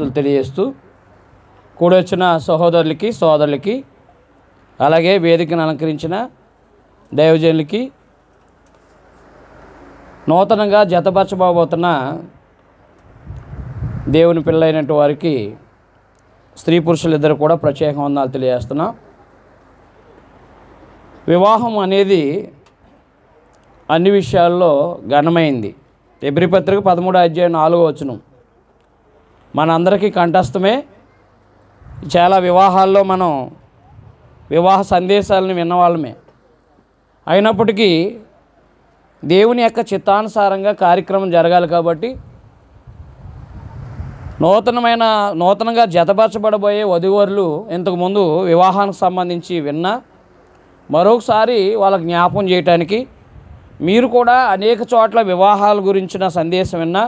శుభాకాంక్షలు తెలియజేస్తూ కూడొచ్చిన సహోదరులకి సోదరులకి అలాగే వేదికను అలంకరించిన దైవజనులకి నూతనంగా జతపరచబోతున్న దేవుని పిల్లైనటువంటి వారికి స్త్రీ పురుషులిద్దరు కూడా ప్రత్యేక వందాలు తెలియజేస్తున్నాం వివాహం అనేది అన్ని విషయాల్లో ఘనమైంది ఎబ్రి పత్రిక పదమూడు అధ్యాయం నాలుగో వచనం మనందరికీ కంఠస్థమే చాలా వివాహాల్లో మనం వివాహ సందేశాలను విన్నవాళ్ళమే అయినప్పటికీ దేవుని యొక్క చిత్తానుసారంగా కార్యక్రమం జరగాలి కాబట్టి నూతనమైన నూతనంగా జతపరచబడబోయే వధువరులు ఇంతకుముందు వివాహానికి సంబంధించి విన్నా మరొకసారి వాళ్ళకి జ్ఞాపం చేయటానికి మీరు కూడా అనేక చోట్ల వివాహాల గురించిన సందేశం విన్నా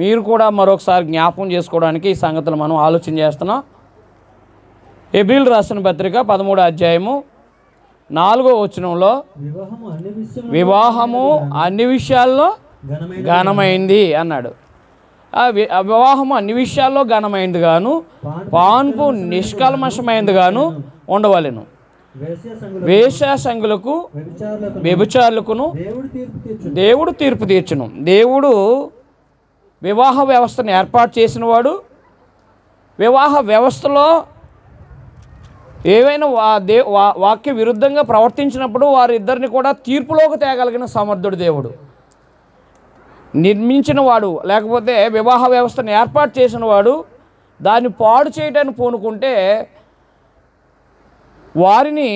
మీరు కూడా మరొకసారి జ్ఞాపకం చేసుకోవడానికి ఈ సంగతులు మనం ఆలోచన చేస్తున్నాం ఎబ్రిల్ రాసిన పత్రిక పదమూడు అధ్యాయము నాలుగో వచనంలో వివాహము అన్ని విషయాల్లో ఘనమైంది అన్నాడు ఆ వివాహము అన్ని విషయాల్లో ఘనమైంది గాను పాన్పు నిష్కల్మషమైంది గాను ఉండవలను వేషాసంగులకు వ్యభిచారులకును దేవుడు తీర్పు తీర్చును దేవుడు వివాహ వ్యవస్థను ఏర్పాటు చేసినవాడు వివాహ వ్యవస్థలో ఏవైనా వా దే వా వాక్య విరుద్ధంగా ప్రవర్తించినప్పుడు వారిద్దరిని కూడా తీర్పులోకి తేగలిగిన సమర్థుడు దేవుడు నిర్మించిన వాడు లేకపోతే వివాహ వ్యవస్థను ఏర్పాటు చేసిన వాడు దాన్ని పాడు చేయడానికి పూనుకుంటే వారిని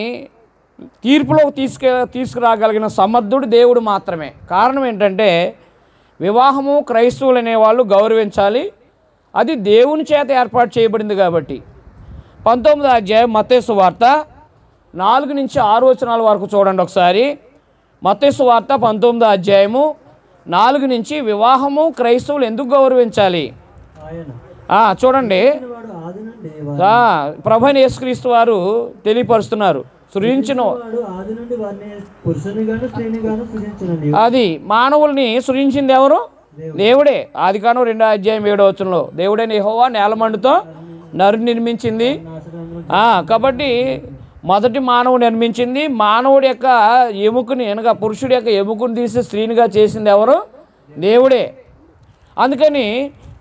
తీర్పులోకి తీసుకు తీసుకురాగలిగిన సమర్థుడు దేవుడు మాత్రమే కారణం ఏంటంటే వివాహము క్రైస్తవులు అనేవాళ్ళు గౌరవించాలి అది దేవుని చేత ఏర్పాటు చేయబడింది కాబట్టి పంతొమ్మిది అధ్యాయం మతేసు వార్త నాలుగు నుంచి ఆరు వచనాల వరకు చూడండి ఒకసారి మతేసు వార్త పంతొమ్మిది అధ్యాయము నాలుగు నుంచి వివాహము క్రైస్తవులు ఎందుకు గౌరవించాలి చూడండి ప్రభు యేసుక్రీస్తు వారు తెలియపరుస్తున్నారు సృజించను అది మానవుల్ని సృజించింది ఎవరు దేవుడే ఆదికాను రెండో అధ్యాయం ఏడో వచ్చంలో దేవుడే నిహోవా నేలమండుతో నరు నిర్మించింది కాబట్టి మొదటి మానవుడు నిర్మించింది మానవుడి యొక్క ఎముకని అనగా పురుషుడి యొక్క ఎముకుని తీసి స్త్రీనిగా చేసింది ఎవరు దేవుడే అందుకని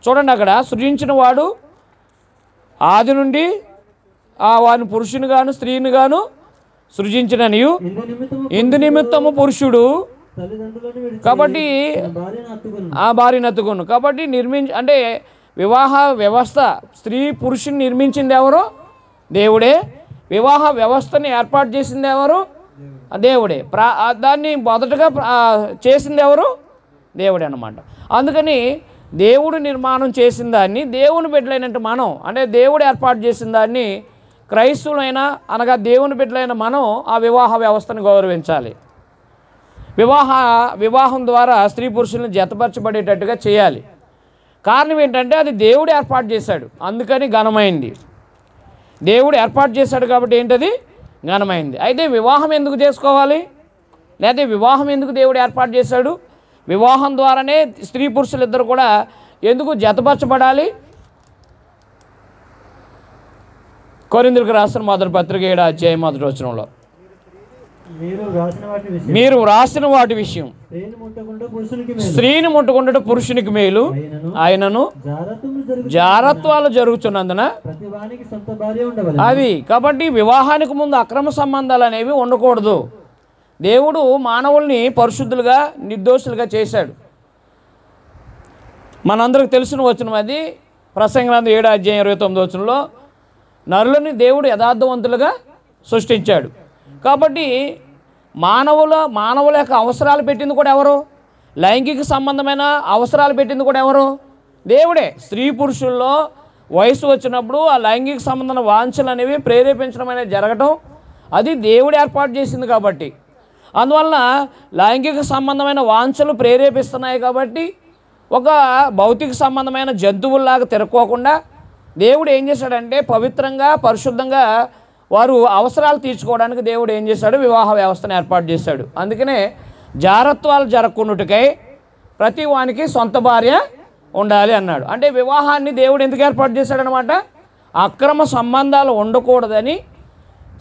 చూడండి అక్కడ సృజించిన వాడు ఆది నుండి వాని పురుషుని గాను స్త్రీని గాను సృజించిననియు ఇందు నిమిత్తము పురుషుడు కాబట్టి ఆ భార్యను అతుకును కాబట్టి నిర్మించ అంటే వివాహ వ్యవస్థ స్త్రీ పురుషుని నిర్మించింది ఎవరు దేవుడే వివాహ వ్యవస్థని ఏర్పాటు చేసింది ఎవరు దేవుడే ప్రా దాన్ని మొదటగా చేసింది ఎవరు దేవుడే అనమాట అందుకని దేవుడు నిర్మాణం చేసిన దాన్ని దేవుని బిడ్డలైనట్టు మనం అంటే దేవుడు ఏర్పాటు చేసిన దాన్ని క్రైస్తువులైనా అనగా దేవుని బిడ్డలైన మనం ఆ వివాహ వ్యవస్థను గౌరవించాలి వివాహ వివాహం ద్వారా స్త్రీ పురుషులను జతపరచబడేటట్టుగా చేయాలి కారణం ఏంటంటే అది దేవుడు ఏర్పాటు చేశాడు అందుకని ఘనమైంది దేవుడు ఏర్పాటు చేశాడు కాబట్టి ఏంటది ఘనమైంది అయితే వివాహం ఎందుకు చేసుకోవాలి లేదా వివాహం ఎందుకు దేవుడు ఏర్పాటు చేశాడు వివాహం ద్వారానే స్త్రీ పురుషులు ఇద్దరు కూడా ఎందుకు జతపరచబడాలి కోరిందులకు రాసిన మొదటి పత్రిక ఏడు అధ్యాయం మొదటి వచనంలో మీరు రాసిన వాటి విషయం స్త్రీని ముట్టుకుంటే పురుషునికి మేలు ఆయనను జారత్వాలు జరుగుతున్నందున అవి కాబట్టి వివాహానికి ముందు అక్రమ సంబంధాలు అనేవి ఉండకూడదు దేవుడు మానవుల్ని పరిశుద్ధులుగా నిర్దోషులుగా చేశాడు మనందరికి తెలిసిన వచనం అది ప్రసంగ ఏడు అధ్యాయం ఇరవై తొమ్మిది వచనంలో నరులని దేవుడు యథార్థవంతులుగా సృష్టించాడు కాబట్టి మానవుల మానవుల యొక్క అవసరాలు పెట్టింది కూడా ఎవరు లైంగిక సంబంధమైన అవసరాలు పెట్టింది కూడా ఎవరు దేవుడే స్త్రీ పురుషుల్లో వయసు వచ్చినప్పుడు ఆ లైంగిక సంబంధమైన వాంఛలు అనేవి ప్రేరేపించడం అనేది జరగటం అది దేవుడు ఏర్పాటు చేసింది కాబట్టి అందువలన లైంగిక సంబంధమైన వాంఛలు ప్రేరేపిస్తున్నాయి కాబట్టి ఒక భౌతిక సంబంధమైన జంతువుల్లాగా తిరుక్కోకుండా దేవుడు ఏం చేశాడంటే పవిత్రంగా పరిశుద్ధంగా వారు అవసరాలు తీర్చుకోవడానికి దేవుడు ఏం చేశాడు వివాహ వ్యవస్థను ఏర్పాటు చేశాడు అందుకనే జారత్వాలు జరగకుండాటికై ప్రతి వానికి సొంత భార్య ఉండాలి అన్నాడు అంటే వివాహాన్ని దేవుడు ఎందుకు ఏర్పాటు చేశాడనమాట అక్రమ సంబంధాలు ఉండకూడదని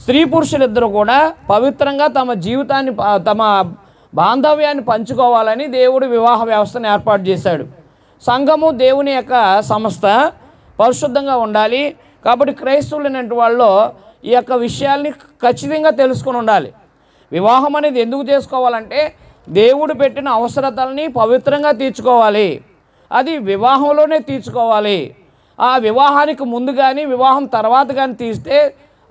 స్త్రీ పురుషులిద్దరూ కూడా పవిత్రంగా తమ జీవితాన్ని తమ బాంధవ్యాన్ని పంచుకోవాలని దేవుడు వివాహ వ్యవస్థను ఏర్పాటు చేశాడు సంఘము దేవుని యొక్క సంస్థ పరిశుద్ధంగా ఉండాలి కాబట్టి క్రైస్తవులైనటువంటి వాళ్ళు ఈ యొక్క విషయాల్ని ఖచ్చితంగా తెలుసుకొని ఉండాలి వివాహం అనేది ఎందుకు చేసుకోవాలంటే దేవుడు పెట్టిన అవసరతల్ని పవిత్రంగా తీర్చుకోవాలి అది వివాహంలోనే తీర్చుకోవాలి ఆ వివాహానికి ముందు కానీ వివాహం తర్వాత కానీ తీస్తే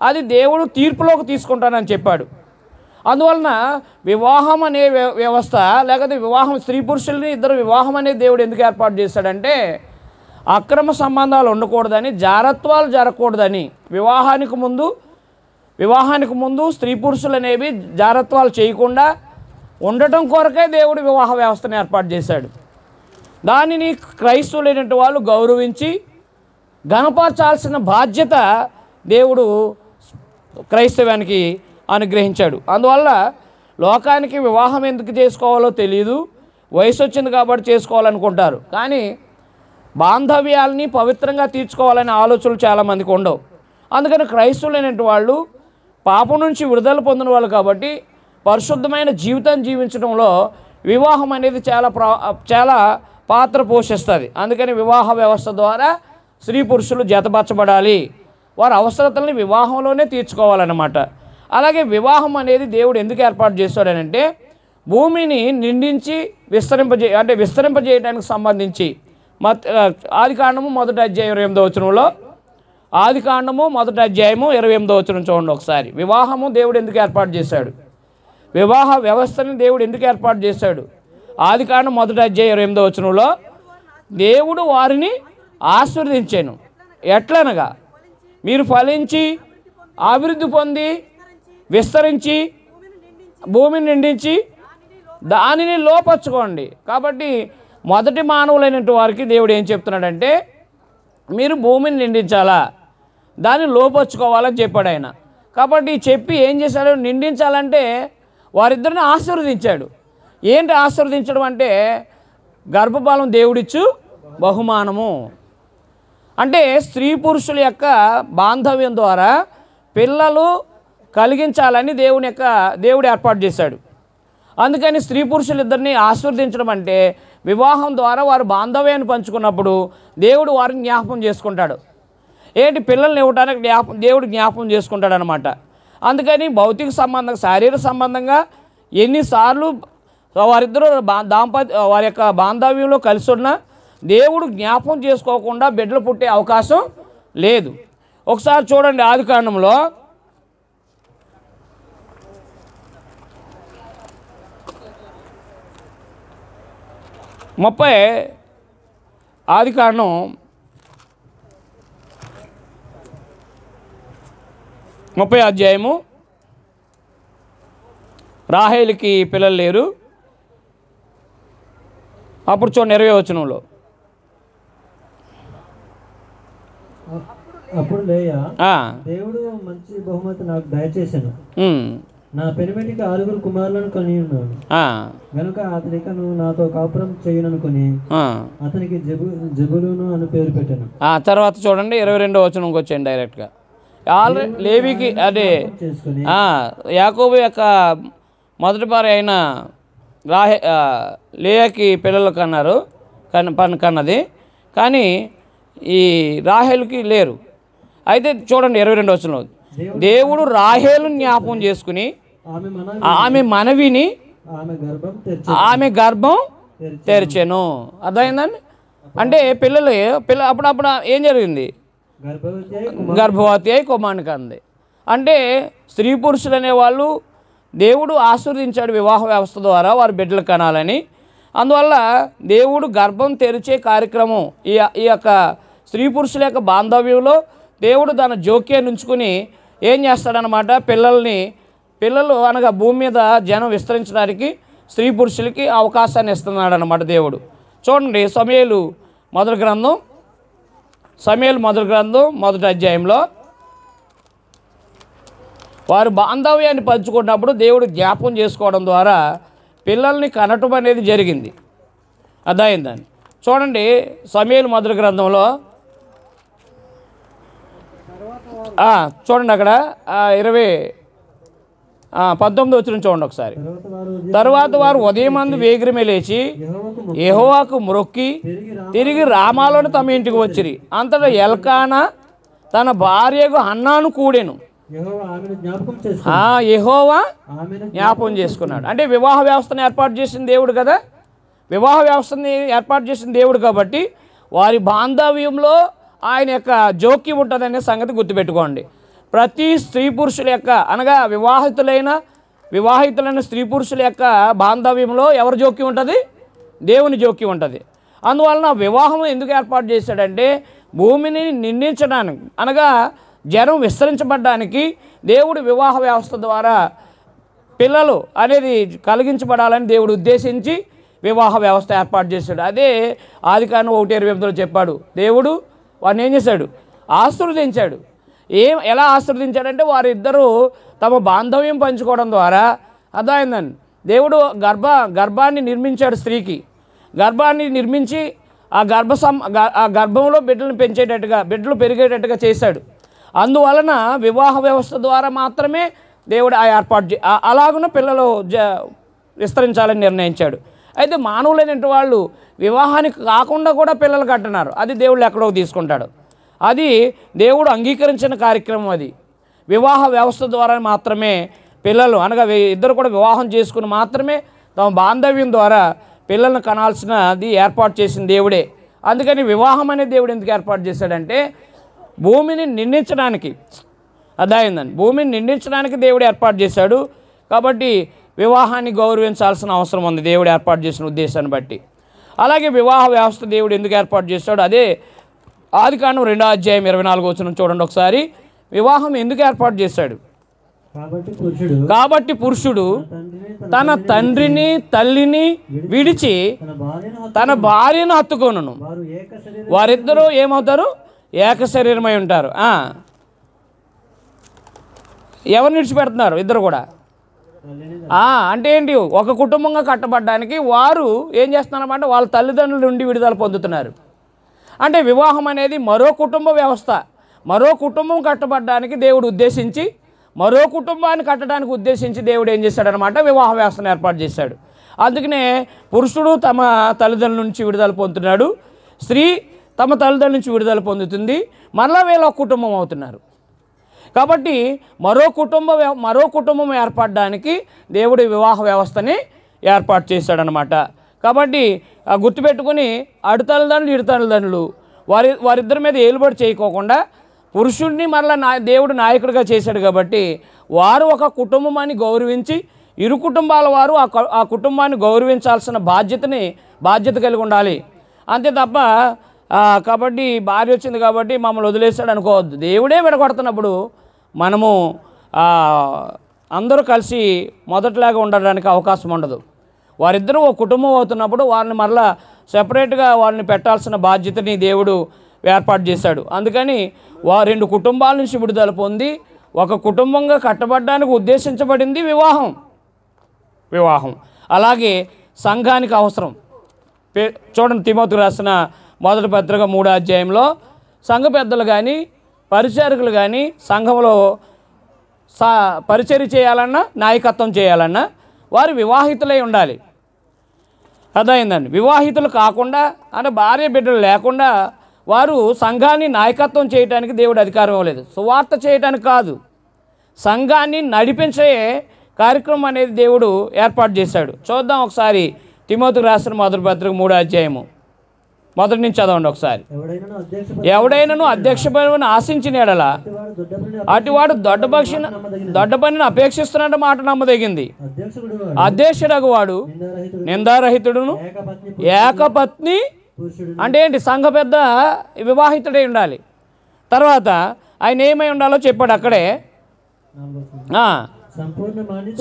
అది దేవుడు తీర్పులోకి తీసుకుంటానని చెప్పాడు అందువలన వివాహం అనే వ్యవస్థ లేకపోతే వివాహం స్త్రీ పురుషుల్ని ఇద్దరు వివాహం అనే దేవుడు ఎందుకు ఏర్పాటు చేశాడంటే అక్రమ సంబంధాలు ఉండకూడదని జారత్వాలు జరగకూడదని వివాహానికి ముందు వివాహానికి ముందు స్త్రీ పురుషులు అనేవి జారత్వాలు చేయకుండా ఉండటం కొరకే దేవుడు వివాహ వ్యవస్థను ఏర్పాటు చేశాడు దానిని క్రైస్తవులైనటువంటి వాళ్ళు గౌరవించి గణపరచాల్సిన బాధ్యత దేవుడు క్రైస్తవానికి అనుగ్రహించాడు అందువల్ల లోకానికి వివాహం ఎందుకు చేసుకోవాలో తెలియదు వయసు వచ్చింది కాబట్టి చేసుకోవాలనుకుంటారు కానీ బాంధవ్యాలని పవిత్రంగా తీర్చుకోవాలనే ఆలోచనలు చాలామందికి ఉండవు అందుకని క్రైస్తవులైనటువంటి వాళ్ళు పాపం నుంచి విడుదల పొందిన వాళ్ళు కాబట్టి పరిశుద్ధమైన జీవితం జీవించడంలో వివాహం అనేది చాలా ప్రా చాలా పాత్ర పోషిస్తుంది అందుకని వివాహ వ్యవస్థ ద్వారా స్త్రీ పురుషులు జతపరచబడాలి వారి అవసరతల్ని వివాహంలోనే తీర్చుకోవాలన్నమాట అలాగే వివాహం అనేది దేవుడు ఎందుకు ఏర్పాటు చేస్తాడనంటే భూమిని నిండించి విస్తరింపజే అంటే విస్తరింపజేయడానికి సంబంధించి ఆది కాండము మొదటి అధ్యాయం ఇరవై ఎనిమిదో వచనంలో ఆది కాండము మొదటి అధ్యాయము ఇరవై ఎనిమిదో వచనం చూడండి ఒకసారి వివాహము దేవుడు ఎందుకు ఏర్పాటు చేశాడు వివాహ వ్యవస్థని దేవుడు ఎందుకు ఏర్పాటు చేశాడు ఆది కాండం మొదటి అధ్యాయం ఇరవై ఎనిమిదో వచనంలో దేవుడు వారిని ఆశీర్వదించాను ఎట్లనగా మీరు ఫలించి అభివృద్ధి పొంది విస్తరించి భూమిని నిండించి దానిని లోపరచుకోండి కాబట్టి మొదటి మానవులైన వారికి దేవుడు ఏం చెప్తున్నాడంటే మీరు భూమిని నిండించాలా దాన్ని లోపరుచుకోవాలని చెప్పాడు ఆయన కాబట్టి చెప్పి ఏం చేశాడు నిండించాలంటే వారిద్దరిని ఆశీర్వదించాడు ఏంటి ఆశీర్వదించడం అంటే గర్భపాలం దేవుడిచ్చు బహుమానము అంటే స్త్రీ పురుషుల యొక్క బాంధవ్యం ద్వారా పిల్లలు కలిగించాలని దేవుని యొక్క దేవుడు ఏర్పాటు చేశాడు అందుకని స్త్రీ పురుషులిద్దరిని ఆశీర్వదించడం అంటే వివాహం ద్వారా వారు బాంధవ్యాన్ని పంచుకున్నప్పుడు దేవుడు వారిని జ్ఞాపకం చేసుకుంటాడు ఏంటి పిల్లల్ని ఇవ్వడానికి జ్ఞాపం దేవుడు జ్ఞాపకం చేసుకుంటాడు అనమాట అందుకని భౌతిక సంబంధం శారీరక సంబంధంగా ఎన్నిసార్లు వారిద్దరూ దాంపత్య వారి యొక్క బాంధవ్యంలో కలిసి ఉన్న దేవుడు జ్ఞాపం చేసుకోకుండా బిడ్డలు పుట్టే అవకాశం లేదు ఒకసారి చూడండి ఆది కాండంలో ముప్పై ఆది కారణం ముప్పై అధ్యాయము రాహేలికి పిల్లలు లేరు అప్పుడు చూడ ఇరవై వచనంలో అప్పుడు దేవుడు మంచి బహుమతి నాకు దయచేసాను నా ఆరుగురు కుమారులను కొని ఉన్నాను నాతో కాపురం చేయననుకుని అతనికి జబు జబులును అని పేరు పెట్టాను ఆ తర్వాత చూడండి ఇరవై రెండు వచ్చిన వచ్చాను డైరెక్ట్ గా ఆల్రెడీ లేవికి అదే యాకోబు యొక్క మొదటి పారి అయిన రాహే లేయకి పిల్లలు కన్నారు కన్ కన్నది కానీ ఈ రాహేలుకి లేరు అయితే చూడండి ఇరవై రెండు వచనంలో దేవుడు రాహేలు జ్ఞాపకం చేసుకుని ఆమె మనవిని ఆమె గర్భం తెరిచెను అర్థమైందండి అంటే పిల్లలు పిల్ల అప్పుడప్పుడు ఏం జరిగింది గర్భవతి అయి కుమారునికి అంది అంటే స్త్రీ పురుషులు అనేవాళ్ళు దేవుడు ఆశీర్వదించాడు వివాహ వ్యవస్థ ద్వారా వారి బిడ్డలు కనాలని అందువల్ల దేవుడు గర్భం తెరిచే కార్యక్రమం ఈ ఈ యొక్క స్త్రీ పురుషుల యొక్క బాంధవ్యంలో దేవుడు తన జోక్యాన్ని ఉంచుకుని ఏం చేస్తాడనమాట పిల్లల్ని పిల్లలు అనగా భూమి మీద జనం విస్తరించడానికి స్త్రీ పురుషులకి అవకాశాన్ని ఇస్తున్నాడు అనమాట దేవుడు చూడండి సమయలు మొదటి గ్రంథం సమయలు మొదటి గ్రంథం మొదటి అధ్యాయంలో వారు బాంధవ్యాన్ని పంచుకున్నప్పుడు దేవుడు జ్ఞాపం చేసుకోవడం ద్వారా పిల్లల్ని కనటం అనేది జరిగింది అదైందని చూడండి సమయలు మొదటి గ్రంథంలో చూడండి అక్కడ ఇరవై పంతొమ్మిది వచ్చిన చూడండి ఒకసారి తరువాత వారు ఉదయం అందు వేగిరమే లేచి ఎహోవాకు మొక్కి తిరిగి రామాలోని తమ ఇంటికి వచ్చిరి అంతటా ఎల్కాన తన భార్యకు అన్నాను కూడెను ఎహోవా జ్ఞాపం చేసుకున్నాడు అంటే వివాహ వ్యవస్థను ఏర్పాటు చేసిన దేవుడు కదా వివాహ వ్యవస్థని ఏర్పాటు చేసిన దేవుడు కాబట్టి వారి బాంధవ్యంలో ఆయన యొక్క జోక్యం ఉంటుందనే సంగతి గుర్తుపెట్టుకోండి ప్రతి స్త్రీ పురుషుల యొక్క అనగా వివాహితులైన వివాహితులైన స్త్రీ పురుషుల యొక్క బాంధవ్యంలో ఎవరి జోక్యం ఉంటుంది దేవుని జోక్యం ఉంటుంది అందువలన వివాహం ఎందుకు ఏర్పాటు చేశాడంటే భూమిని నిందించడానికి అనగా జనం విస్తరించబడ్డానికి దేవుడు వివాహ వ్యవస్థ ద్వారా పిల్లలు అనేది కలిగించబడాలని దేవుడు ఉద్దేశించి వివాహ వ్యవస్థ ఏర్పాటు చేశాడు అదే కాను ఒకటి ఇరవై ఎనిమిదిలో చెప్పాడు దేవుడు వాడిని ఏం చేశాడు ఆశీర్వదించాడు ఏం ఎలా ఆశ్రవదించాడంటే వారిద్దరూ తమ బాంధవ్యం పంచుకోవడం ద్వారా అర్థమైందండి దేవుడు గర్భ గర్భాన్ని నిర్మించాడు స్త్రీకి గర్భాన్ని నిర్మించి ఆ గర్భ సం ఆ గర్భంలో బిడ్డలను పెంచేటట్టుగా బిడ్డలు పెరిగేటట్టుగా చేశాడు అందువలన వివాహ వ్యవస్థ ద్వారా మాత్రమే దేవుడు ఆ ఏర్పాటు చే అలాగున పిల్లలు విస్తరించాలని నిర్ణయించాడు అయితే మానవులైనటువంటి వాళ్ళు వివాహానికి కాకుండా కూడా పిల్లలు కట్టినారు అది దేవుళ్ళు ఎక్కడో తీసుకుంటాడు అది దేవుడు అంగీకరించిన కార్యక్రమం అది వివాహ వ్యవస్థ ద్వారా మాత్రమే పిల్లలు అనగా ఇద్దరు కూడా వివాహం చేసుకుని మాత్రమే తమ బాంధవ్యం ద్వారా పిల్లలను కనాల్సినది ఏర్పాటు చేసిన దేవుడే అందుకని వివాహం అనే దేవుడు ఎందుకు ఏర్పాటు చేశాడంటే భూమిని నిందించడానికి అదాయిందండి భూమిని నిందించడానికి దేవుడు ఏర్పాటు చేశాడు కాబట్టి వివాహాన్ని గౌరవించాల్సిన అవసరం ఉంది దేవుడు ఏర్పాటు చేసిన ఉద్దేశాన్ని బట్టి అలాగే వివాహ వ్యవస్థ దేవుడు ఎందుకు ఏర్పాటు చేశాడు అదే కాండం రెండో అధ్యాయం ఇరవై నాలుగు వచ్చిన చూడండి ఒకసారి వివాహం ఎందుకు ఏర్పాటు చేశాడు కాబట్టి పురుషుడు తన తండ్రిని తల్లిని విడిచి తన భార్యను హత్తుకోను వారిద్దరూ ఏమవుతారు ఏక శరీరమై ఉంటారు ఎవరు విడిచిపెడుతున్నారు ఇద్దరు కూడా అంటే ఏంటి ఒక కుటుంబంగా కట్టబడ్డానికి వారు ఏం చేస్తున్నారన్నమాట వాళ్ళ తల్లిదండ్రుల నుండి విడుదల పొందుతున్నారు అంటే వివాహం అనేది మరో కుటుంబ వ్యవస్థ మరో కుటుంబం కట్టబడడానికి దేవుడు ఉద్దేశించి మరో కుటుంబాన్ని కట్టడానికి ఉద్దేశించి దేవుడు ఏం చేశాడనమాట వివాహ వ్యవస్థను ఏర్పాటు చేశాడు అందుకనే పురుషుడు తమ తల్లిదండ్రుల నుంచి విడుదల పొందుతున్నాడు స్త్రీ తమ తల్లిదండ్రుల నుంచి విడుదల పొందుతుంది మరలా వీళ్ళ కుటుంబం అవుతున్నారు కాబట్టి మరో కుటుంబ మరో కుటుంబం ఏర్పడడానికి దేవుడి వివాహ వ్యవస్థని ఏర్పాటు చేశాడనమాట కాబట్టి గుర్తుపెట్టుకుని అడుతలదండ్రులు ఇడతలదండ్రులు వారి వారిద్దరి మీద ఏలుబడి చేయకోకుండా పురుషుడిని మరలా నా దేవుడు నాయకుడిగా చేశాడు కాబట్టి వారు ఒక కుటుంబాన్ని గౌరవించి ఇరు కుటుంబాల వారు ఆ కుటుంబాన్ని గౌరవించాల్సిన బాధ్యతని బాధ్యత కలిగి ఉండాలి అంతే తప్ప కాబట్టి భార్య వచ్చింది కాబట్టి మమ్మల్ని వదిలేస్తాడు అనుకోవద్దు దేవుడే విడగొడుతున్నప్పుడు మనము అందరూ కలిసి మొదట్లాగా ఉండడానికి అవకాశం ఉండదు వారిద్దరూ ఒక కుటుంబం అవుతున్నప్పుడు వారిని మరలా సెపరేట్గా వారిని పెట్టాల్సిన బాధ్యతని దేవుడు ఏర్పాటు చేశాడు అందుకని వా రెండు కుటుంబాల నుంచి విడుదల పొంది ఒక కుటుంబంగా కట్టబడడానికి ఉద్దేశించబడింది వివాహం వివాహం అలాగే సంఘానికి అవసరం పే చూడండి తిమోతికి రాసిన మొదటి పత్రిక మూడో అధ్యాయంలో సంఘ పెద్దలు కానీ పరిచారకులు కానీ సంఘంలో సా పరిచర్ చేయాలన్నా నాయకత్వం చేయాలన్నా వారు వివాహితులై ఉండాలి అదైందండి వివాహితులు కాకుండా అంటే భార్య బిడ్డలు లేకుండా వారు సంఘాన్ని నాయకత్వం చేయడానికి దేవుడు అధికారం ఇవ్వలేదు సువార్త చేయడానికి కాదు సంఘాన్ని నడిపించే కార్యక్రమం అనేది దేవుడు ఏర్పాటు చేశాడు చూద్దాం ఒకసారి తిమోతికి రాసిన మొదటి పత్రిక మూడో అధ్యాయము మొదటి నుంచి చదవండి ఒకసారి నువ్వు అధ్యక్ష పని ఆశించిన ఎడల అటువాడు దొడ్డ పక్షి దొడ్డ పనిని అపేక్షిస్తున్నట్టు మాట నమ్మదగింది అధ్యక్షుడగు వాడు నిందారహితుడును ఏకపత్ని అంటే ఏంటి సంఘ పెద్ద వివాహితుడై ఉండాలి తర్వాత ఆయన ఏమై ఉండాలో చెప్పాడు అక్కడే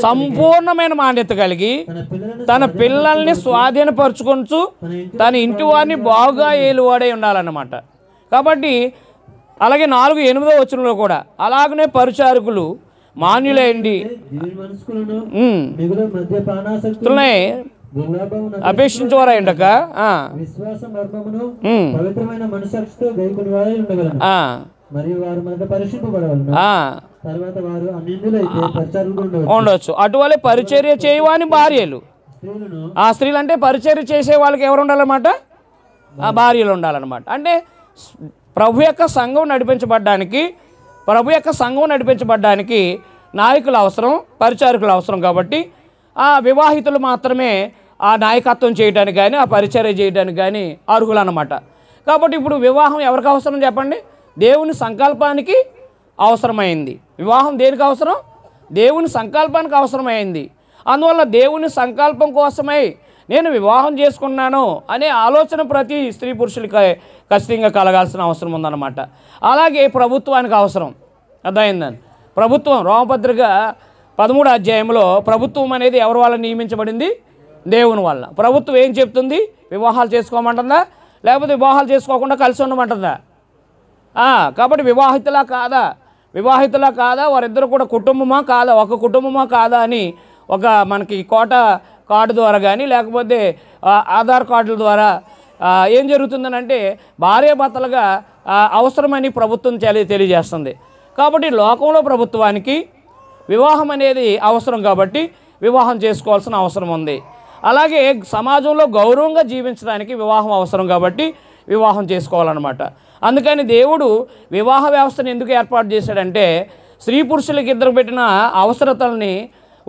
సంపూర్ణమైన మాన్యత కలిగి తన పిల్లల్ని స్వాధీనపరచుకొంచు తన ఇంటి వారిని బాగుగా ఏలువాడే ఉండాలన్నమాట కాబట్టి అలాగే నాలుగు ఎనిమిదో వచనంలో కూడా అలాగనే పరిచారకులు మాన్యులేండి అపేక్షించేవారా ఉండక ఉండవచ్చు అటువలే పరిచర్య చేయవాని భార్యలు ఆ స్త్రీలు అంటే పరిచర్య చేసే వాళ్ళకి ఎవరు ఉండాలన్నమాట ఆ భార్యలు ఉండాలన్నమాట అంటే ప్రభు యొక్క సంఘం నడిపించబడ్డానికి ప్రభు యొక్క సంఘం నడిపించబడ్డానికి నాయకుల అవసరం పరిచారకుల అవసరం కాబట్టి ఆ వివాహితులు మాత్రమే ఆ నాయకత్వం చేయడానికి కానీ ఆ పరిచర్య చేయడానికి కానీ అర్హులు అన్నమాట కాబట్టి ఇప్పుడు వివాహం ఎవరికి అవసరం చెప్పండి దేవుని సంకల్పానికి అవసరమైంది వివాహం దేనికి అవసరం దేవుని సంకల్పానికి అవసరమైంది అందువల్ల దేవుని సంకల్పం కోసమై నేను వివాహం చేసుకున్నాను అనే ఆలోచన ప్రతి స్త్రీ పురుషులకి ఖచ్చితంగా కలగాల్సిన అవసరం ఉందన్నమాట అలాగే ప్రభుత్వానికి అవసరం అర్థమైందని ప్రభుత్వం రోమపత్రిక పదమూడు అధ్యాయంలో ప్రభుత్వం అనేది ఎవరి వల్ల నియమించబడింది దేవుని వల్ల ప్రభుత్వం ఏం చెప్తుంది వివాహాలు చేసుకోమంటుందా లేకపోతే వివాహాలు చేసుకోకుండా కలిసి ఉండమంటుందా కాబట్టి వివాహితులా కాదా వివాహితులా కాదా వారిద్దరు కూడా కుటుంబమా కాదా ఒక కుటుంబమా కాదా అని ఒక మనకి కోట కార్డు ద్వారా కానీ లేకపోతే ఆధార్ కార్డుల ద్వారా ఏం జరుగుతుందనంటే భార్యాభర్తలుగా అవసరమని ప్రభుత్వం తెలియజేస్తుంది కాబట్టి లోకంలో ప్రభుత్వానికి వివాహం అనేది అవసరం కాబట్టి వివాహం చేసుకోవాల్సిన అవసరం ఉంది అలాగే సమాజంలో గౌరవంగా జీవించడానికి వివాహం అవసరం కాబట్టి వివాహం చేసుకోవాలన్నమాట అందుకని దేవుడు వివాహ వ్యవస్థను ఎందుకు ఏర్పాటు చేశాడంటే స్త్రీ పురుషులకి ఇద్దరు పెట్టిన అవసరతల్ని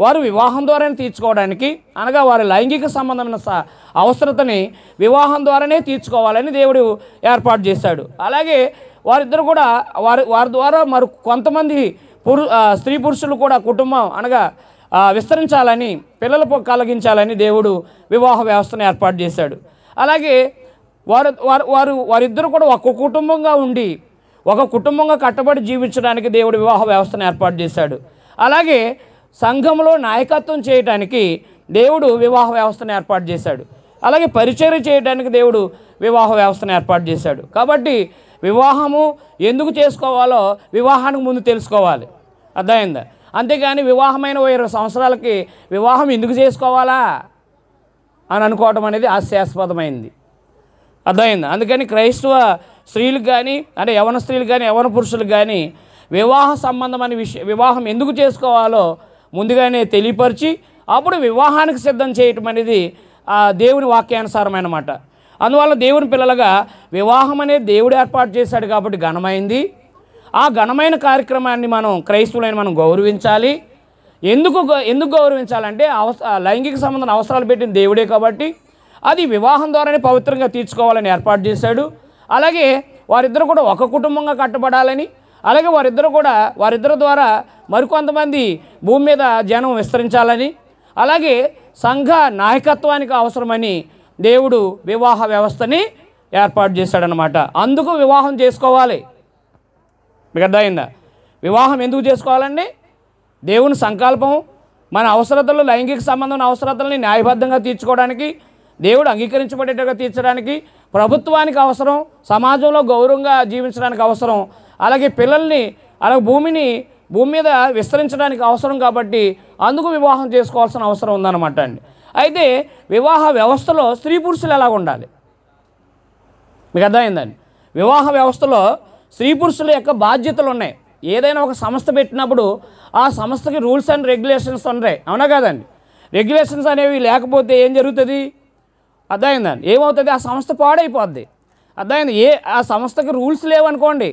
వారు వివాహం ద్వారానే తీర్చుకోవడానికి అనగా వారి లైంగిక సంబంధమైన అవసరతని వివాహం ద్వారానే తీర్చుకోవాలని దేవుడు ఏర్పాటు చేశాడు అలాగే వారిద్దరు కూడా వారి వారి ద్వారా మరి కొంతమంది పురు స్త్రీ పురుషులు కూడా కుటుంబం అనగా విస్తరించాలని పిల్లలు కలిగించాలని దేవుడు వివాహ వ్యవస్థను ఏర్పాటు చేశాడు అలాగే వారు వారు వారు వారిద్దరు కూడా ఒక కుటుంబంగా ఉండి ఒక కుటుంబంగా కట్టబడి జీవించడానికి దేవుడు వివాహ వ్యవస్థను ఏర్పాటు చేశాడు అలాగే సంఘంలో నాయకత్వం చేయడానికి దేవుడు వివాహ వ్యవస్థను ఏర్పాటు చేశాడు అలాగే పరిచయం చేయడానికి దేవుడు వివాహ వ్యవస్థను ఏర్పాటు చేశాడు కాబట్టి వివాహము ఎందుకు చేసుకోవాలో వివాహానికి ముందు తెలుసుకోవాలి అర్థమైందా అంతేగాని వివాహమైన ఇరవై సంవత్సరాలకి వివాహం ఎందుకు చేసుకోవాలా అని అనుకోవడం అనేది హాస్యాస్పదమైంది అర్థమైంది అందుకని క్రైస్తవ స్త్రీలు కానీ అంటే యవన స్త్రీలు కానీ యవన పురుషులు కానీ వివాహ సంబంధమైన విషయం వివాహం ఎందుకు చేసుకోవాలో ముందుగానే తెలియపరిచి అప్పుడు వివాహానికి సిద్ధం చేయటం అనేది దేవుని వాక్యానుసారమైన మాట అందువల్ల దేవుని పిల్లలుగా వివాహం అనేది దేవుడు ఏర్పాటు చేశాడు కాబట్టి ఘనమైంది ఆ ఘనమైన కార్యక్రమాన్ని మనం క్రైస్తవులైన మనం గౌరవించాలి ఎందుకు ఎందుకు గౌరవించాలంటే అవస లైంగిక సంబంధం అవసరాలు పెట్టిన దేవుడే కాబట్టి అది వివాహం ద్వారానే పవిత్రంగా తీర్చుకోవాలని ఏర్పాటు చేశాడు అలాగే వారిద్దరు కూడా ఒక కుటుంబంగా కట్టబడాలని అలాగే వారిద్దరు కూడా వారిద్దరి ద్వారా మరికొంతమంది భూమి మీద జనం విస్తరించాలని అలాగే సంఘ నాయకత్వానికి అవసరమని దేవుడు వివాహ వ్యవస్థని ఏర్పాటు చేశాడనమాట అందుకు వివాహం చేసుకోవాలి మీకు అర్థమైందా వివాహం ఎందుకు చేసుకోవాలండి దేవుని సంకల్పం మన అవసరతలు లైంగిక సంబంధం అవసరతల్ని న్యాయబద్ధంగా తీర్చుకోవడానికి దేవుడు అంగీకరించబడేటట్టుగా తీర్చడానికి ప్రభుత్వానికి అవసరం సమాజంలో గౌరవంగా జీవించడానికి అవసరం అలాగే పిల్లల్ని అలాగే భూమిని భూమి మీద విస్తరించడానికి అవసరం కాబట్టి అందుకు వివాహం చేసుకోవాల్సిన అవసరం ఉందన్నమాట అండి అయితే వివాహ వ్యవస్థలో స్త్రీ పురుషులు ఎలాగ ఉండాలి మీకు అర్థమైందండి వివాహ వ్యవస్థలో స్త్రీ పురుషుల యొక్క బాధ్యతలు ఉన్నాయి ఏదైనా ఒక సంస్థ పెట్టినప్పుడు ఆ సంస్థకి రూల్స్ అండ్ రెగ్యులేషన్స్ ఉన్నాయి అవునా కాదండి రెగ్యులేషన్స్ అనేవి లేకపోతే ఏం జరుగుతుంది అర్థమైందండి ఏమవుతుంది ఆ సంస్థ పాడైపోద్ది అర్థమైంది ఏ ఆ సంస్థకి రూల్స్ లేవనుకోండి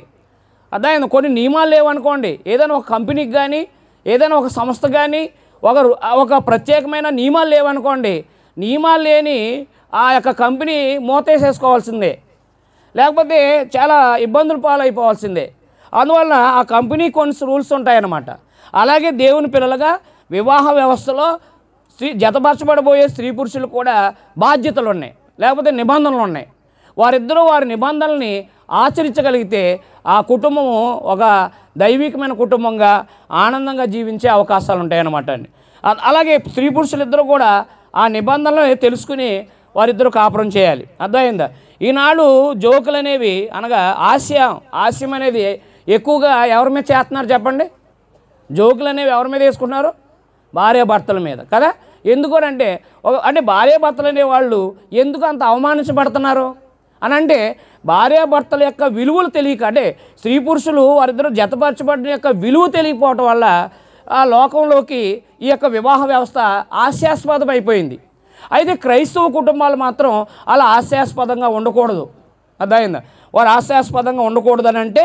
అర్థమైంది కొన్ని నియమాలు లేవనుకోండి ఏదైనా ఒక కంపెనీకి కానీ ఏదైనా ఒక సంస్థ కానీ ఒక ఒక ప్రత్యేకమైన నియమాలు లేవనుకోండి నియమాలు లేని ఆ యొక్క కంపెనీ మూతేసేసుకోవాల్సిందే లేకపోతే చాలా ఇబ్బందులు పాలైపోవాల్సిందే అందువల్ల ఆ కంపెనీ కొన్ని రూల్స్ ఉంటాయన్నమాట అలాగే దేవుని పిల్లలుగా వివాహ వ్యవస్థలో స్త్రీ జతపరచబడబోయే స్త్రీ పురుషులు కూడా బాధ్యతలు ఉన్నాయి లేకపోతే నిబంధనలు ఉన్నాయి వారిద్దరూ వారి నిబంధనల్ని ఆచరించగలిగితే ఆ కుటుంబము ఒక దైవికమైన కుటుంబంగా ఆనందంగా జీవించే అవకాశాలు ఉంటాయన్నమాట అండి అలాగే స్త్రీ పురుషులిద్దరూ కూడా ఆ నిబంధనలు తెలుసుకుని వారిద్దరూ కాపురం చేయాలి అర్థమైందా ఈనాడు జోకులు అనేవి అనగా ఆశయం ఆశయం అనేది ఎక్కువగా ఎవరి మీద చేస్తున్నారు చెప్పండి జోకులు అనేవి ఎవరి మీద వేసుకున్నారు భార్యాభర్తల మీద కదా ఎందుకనంటే అంటే భార్యాభర్తలు అనే వాళ్ళు ఎందుకు అంత అవమానించబడుతున్నారు అని అంటే భార్యాభర్తల యొక్క విలువలు తెలియక అంటే స్త్రీ పురుషులు వారిద్దరు జతపరచబడిన యొక్క విలువ తెలియకపోవటం వల్ల ఆ లోకంలోకి ఈ యొక్క వివాహ వ్యవస్థ హాస్యాస్పదం అయిపోయింది అయితే క్రైస్తవ కుటుంబాలు మాత్రం అలా హాస్యాస్పదంగా ఉండకూడదు అర్థమైందా వారు హాస్యాస్పదంగా అని అంటే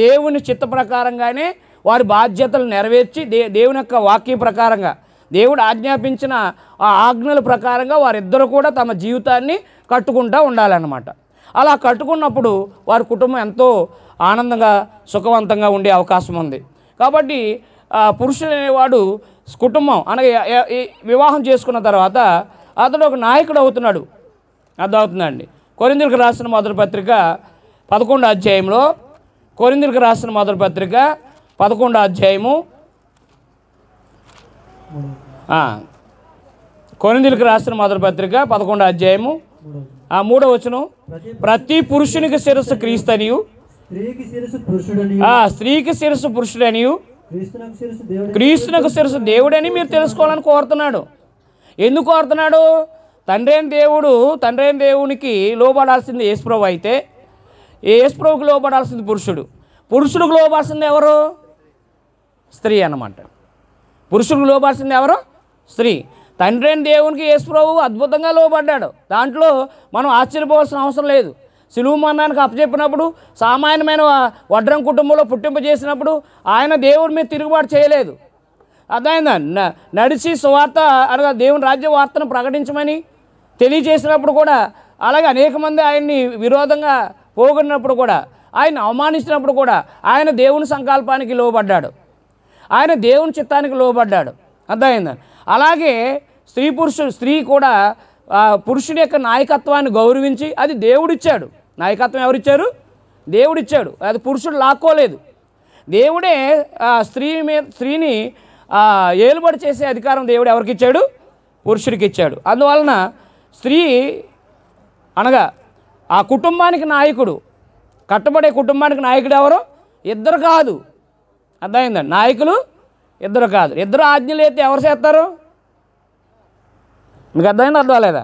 దేవుని చిత్త ప్రకారంగానే వారి బాధ్యతలు నెరవేర్చి దే దేవుని యొక్క వాక్య ప్రకారంగా దేవుడు ఆజ్ఞాపించిన ఆ ఆజ్ఞల ప్రకారంగా వారిద్దరూ కూడా తమ జీవితాన్ని కట్టుకుంటూ ఉండాలన్నమాట అలా కట్టుకున్నప్పుడు వారి కుటుంబం ఎంతో ఆనందంగా సుఖవంతంగా ఉండే అవకాశం ఉంది కాబట్టి పురుషుడు అనేవాడు కుటుంబం అనగా వివాహం చేసుకున్న తర్వాత అతడు ఒక నాయకుడు అవుతున్నాడు అర్థమవుతుందండి కొరిందులకు రాసిన మొదటి పత్రిక పదకొండు అధ్యాయంలో కొరిందులకు రాసిన మొదటి పత్రిక పదకొండో అధ్యాయము కొనిందులకు రాసిన మొదటి పత్రిక పదకొండో అధ్యాయము ఆ మూడో వచనం ప్రతి పురుషునికి శిరస్సు క్రీస్తనియు స్త్రీకి శిరస్సు పురుషుడనియు క్రీస్తునకు శిరస్సు దేవుడని మీరు తెలుసుకోవాలని కోరుతున్నాడు ఎందుకు కోరుతున్నాడు తండ్రైన దేవుడు తండ్రైన దేవునికి లోబడాల్సింది ప్రభు అయితే ప్రభుకి లోబడాల్సింది పురుషుడు పురుషుడికి లోబడాల్సింది ఎవరు స్త్రీ అనమాట పురుషులకు లోపాల్సింది ఎవరు స్త్రీ తండ్రి దేవునికి యేసుప్రభు అద్భుతంగా లోపడ్డాడు దాంట్లో మనం ఆశ్చర్యపోవాల్సిన అవసరం లేదు సిలువు మరణానికి అప్పచెప్పినప్పుడు సామాన్యమైన వడ్రం కుటుంబంలో పుట్టింపు చేసినప్పుడు ఆయన దేవుడి మీద తిరుగుబాటు చేయలేదు అర్థమైందా నడిచి సువార్త అనగా దేవుని రాజ్య వార్తను ప్రకటించమని తెలియజేసినప్పుడు కూడా అలాగే అనేక మంది ఆయన్ని విరోధంగా పోగొడినప్పుడు కూడా ఆయన అవమానించినప్పుడు కూడా ఆయన దేవుని సంకల్పానికి లోబడ్డాడు ఆయన దేవుని చిత్తానికి లోబడ్డాడు అర్థమైందండి అలాగే స్త్రీ పురుషుడు స్త్రీ కూడా పురుషుడి యొక్క నాయకత్వాన్ని గౌరవించి అది దేవుడిచ్చాడు నాయకత్వం ఎవరిచ్చారు దేవుడిచ్చాడు అది పురుషుడు లాక్కోలేదు దేవుడే స్త్రీ మీద స్త్రీని ఏలుబడి చేసే అధికారం దేవుడు ఎవరికి ఇచ్చాడు పురుషుడికి ఇచ్చాడు అందువలన స్త్రీ అనగా ఆ కుటుంబానికి నాయకుడు కట్టబడే కుటుంబానికి నాయకుడు ఎవరో ఇద్దరు కాదు అర్థమైందండి నాయకులు ఇద్దరు కాదు ఇద్దరు ఆజ్ఞలు అయితే ఎవరు చేస్తారు మీకు అర్థమైంది అర్థం లేదా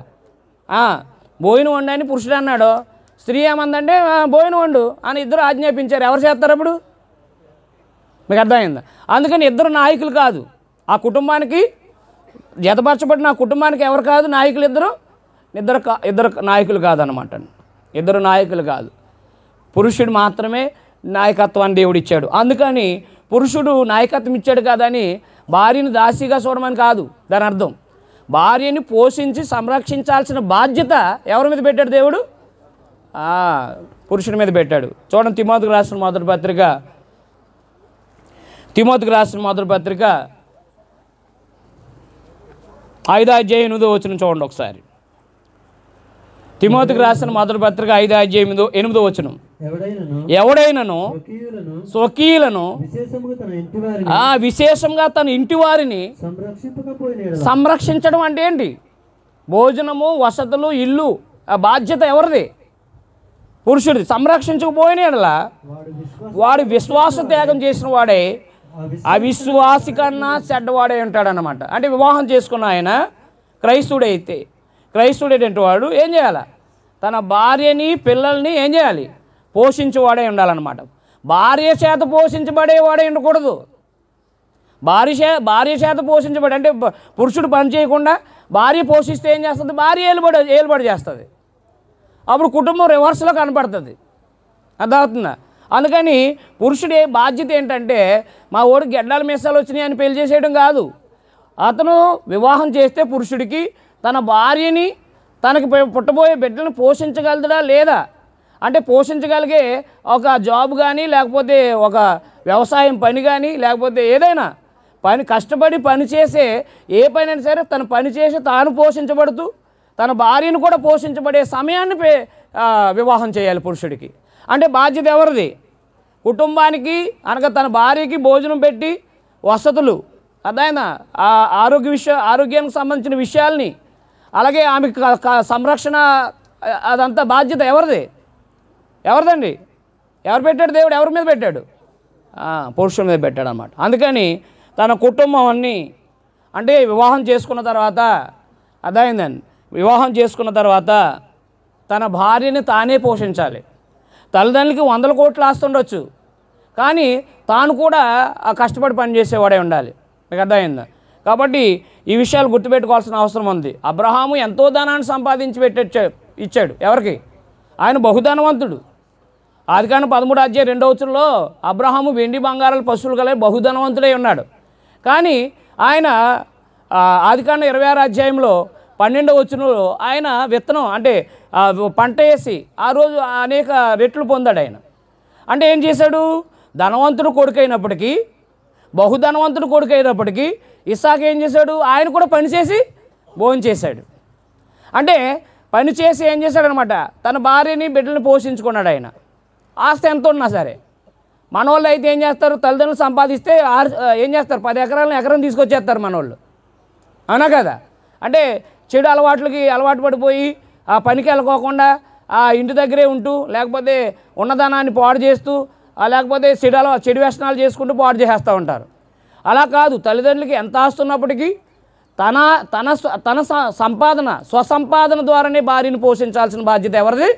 భోజనం వండు అని పురుషుడు అన్నాడు స్త్రీ ఏమందంటే భోజనం వండు అని ఇద్దరు ఆజ్ఞాపించారు ఎవరు చేస్తారు అప్పుడు మీకు అర్థమైంది అందుకని ఇద్దరు నాయకులు కాదు ఆ కుటుంబానికి జతపరచబడిన ఆ కుటుంబానికి ఎవరు కాదు నాయకులు ఇద్దరు ఇద్దరు ఇద్దరు నాయకులు కాదనమాట ఇద్దరు నాయకులు కాదు పురుషుడు మాత్రమే నాయకత్వాన్ని దేవుడిచ్చాడు అందుకని పురుషుడు నాయకత్వం ఇచ్చాడు కాదని భార్యను దాసీగా చూడమని కాదు దాని అర్థం భార్యని పోషించి సంరక్షించాల్సిన బాధ్యత ఎవరి మీద పెట్టాడు దేవుడు పురుషుడి మీద పెట్టాడు చూడండి తిమోతికి రాసిన మొదటి పత్రిక తిమోతికి రాసిన మొదటి పత్రిక ఐదా అధ్యాయం ఎనిమిదో వచ్చిన చూడండి ఒకసారి తిమోతికి రాసిన మొదటి పత్రిక ఐదా అధ్యాయం ఎనిమిదో ఎనిమిదో వచ్చినాం ఎవడైనను స్వకీయులను విశేషంగా తన ఇంటి వారిని సంరక్షించడం అంటే ఏంటి భోజనము వసతులు ఇల్లు ఆ బాధ్యత ఎవరిది పురుషుడిది సంరక్షించకపోయినలా వాడు విశ్వాస త్యాగం చేసిన వాడే అవిశ్వాసి కన్నా చెడ్డవాడే ఉంటాడనమాట అంటే వివాహం చేసుకున్న ఆయన క్రైస్తుడైతే క్రైస్తుడేటువంటి వాడు ఏం చేయాలి తన భార్యని పిల్లల్ని ఏం చేయాలి పోషించేవాడే ఉండాలన్నమాట భార్య చేత పోషించబడేవాడే ఉండకూడదు భార్య చే భార్య చేత పోషించబడి అంటే పురుషుడు పని చేయకుండా భార్య పోషిస్తే ఏం చేస్తుంది భార్య ఏలుబడి ఏలుబడి చేస్తుంది అప్పుడు కుటుంబం రివర్స్లో కనపడుతుంది అర్థమవుతుందా అందుకని పురుషుడి బాధ్యత ఏంటంటే మా ఓడి గెడ్డల మీసాలు వచ్చినాయి అని పెళ్లి చేసేయడం కాదు అతను వివాహం చేస్తే పురుషుడికి తన భార్యని తనకి పుట్టబోయే బిడ్డలను పోషించగలదా లేదా అంటే పోషించగలిగే ఒక జాబ్ కానీ లేకపోతే ఒక వ్యవసాయం పని కానీ లేకపోతే ఏదైనా పని కష్టపడి పని చేసే ఏ అయినా సరే తను పని చేసి తాను పోషించబడుతూ తన భార్యను కూడా పోషించబడే సమయాన్ని వివాహం చేయాలి పురుషుడికి అంటే బాధ్యత ఎవరిది కుటుంబానికి అనగా తన భార్యకి భోజనం పెట్టి వసతులు అదైనా ఆరోగ్య విషయ ఆరోగ్యానికి సంబంధించిన విషయాల్ని అలాగే ఆమెకి సంరక్షణ అదంతా బాధ్యత ఎవరిది ఎవరిదండి ఎవరు పెట్టాడు దేవుడు ఎవరి మీద పెట్టాడు పురుషుల మీద పెట్టాడు అనమాట అందుకని తన కుటుంబం అన్నీ అంటే వివాహం చేసుకున్న తర్వాత అదైందండి వివాహం చేసుకున్న తర్వాత తన భార్యని తానే పోషించాలి తల్లిదండ్రులకి వందల కోట్లు ఆస్తుండొచ్చు కానీ తాను కూడా ఆ కష్టపడి పనిచేసేవాడే ఉండాలి మీకు అర్థమైందా కాబట్టి ఈ విషయాలు గుర్తుపెట్టుకోవాల్సిన అవసరం ఉంది అబ్రహాము ఎంతో ధనాన్ని సంపాదించి పెట్టే ఇచ్చాడు ఎవరికి ఆయన బహుధనవంతుడు ఆదికాండ పదమూడు అధ్యాయ రెండవ వచ్చంలో అబ్రహాము వెండి బంగారాల పశువులు కలిగి బహుధనవంతుడై ఉన్నాడు కానీ ఆయన ఆదికాండ ఇరవై ఆరు అధ్యాయంలో పన్నెండవ వచ్చునలో ఆయన విత్తనం అంటే పంట వేసి ఆ రోజు అనేక రెట్లు పొందాడు ఆయన అంటే ఏం చేశాడు ధనవంతుడు కొడుకైనప్పటికీ బహుధనవంతుడు కొడుకైనప్పటికీ ఇసాక్ ఏం చేశాడు ఆయన కూడా పనిచేసి భోంచేశాడు అంటే పనిచేసి ఏం చేశాడనమాట తన భార్యని బిడ్డలను పోషించుకున్నాడు ఆయన ఆస్తి ఎంత ఉన్నా సరే మనోళ్ళు అయితే ఏం చేస్తారు తల్లిదండ్రులు సంపాదిస్తే ఏం చేస్తారు పది ఎకరాలను ఎకరం తీసుకొచ్చేస్తారు మనవాళ్ళు అవునా కదా అంటే చెడు అలవాట్లకి అలవాటు పడిపోయి ఆ పనికి వెళ్ళకోకుండా ఆ ఇంటి దగ్గరే ఉంటూ లేకపోతే ఉన్నదానాన్ని పాడు చేస్తూ లేకపోతే చెడు అలవా చెడు వ్యసనాలు చేసుకుంటూ పాడు చేసేస్తూ ఉంటారు అలా కాదు తల్లిదండ్రులకి ఎంత ఆస్తున్నప్పటికీ తన తన తన సంపాదన స్వసంపాదన ద్వారానే భార్యను పోషించాల్సిన బాధ్యత ఎవరిది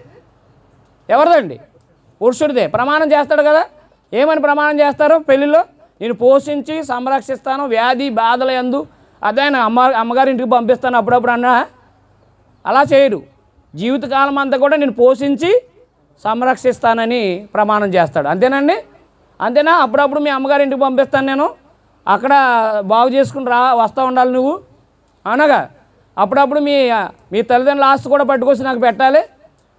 ఎవరిదండి పురుషుడిదే ప్రమాణం చేస్తాడు కదా ఏమని ప్రమాణం చేస్తారు పెళ్ళిలో నేను పోషించి సంరక్షిస్తాను వ్యాధి బాధల ఎందు అదే అమ్మ అమ్మగారి ఇంటికి పంపిస్తాను అప్పుడప్పుడు అన్నా అలా చేయడు జీవితకాలం అంతా కూడా నేను పోషించి సంరక్షిస్తానని ప్రమాణం చేస్తాడు అంతేనండి అంతేనా అప్పుడప్పుడు మీ అమ్మగారి ఇంటికి పంపిస్తాను నేను అక్కడ బాగు చేసుకుని రా వస్తూ ఉండాలి నువ్వు అనగా అప్పుడప్పుడు మీ మీ తల్లిదండ్రుల ఆస్తి కూడా పట్టుకొచ్చి నాకు పెట్టాలి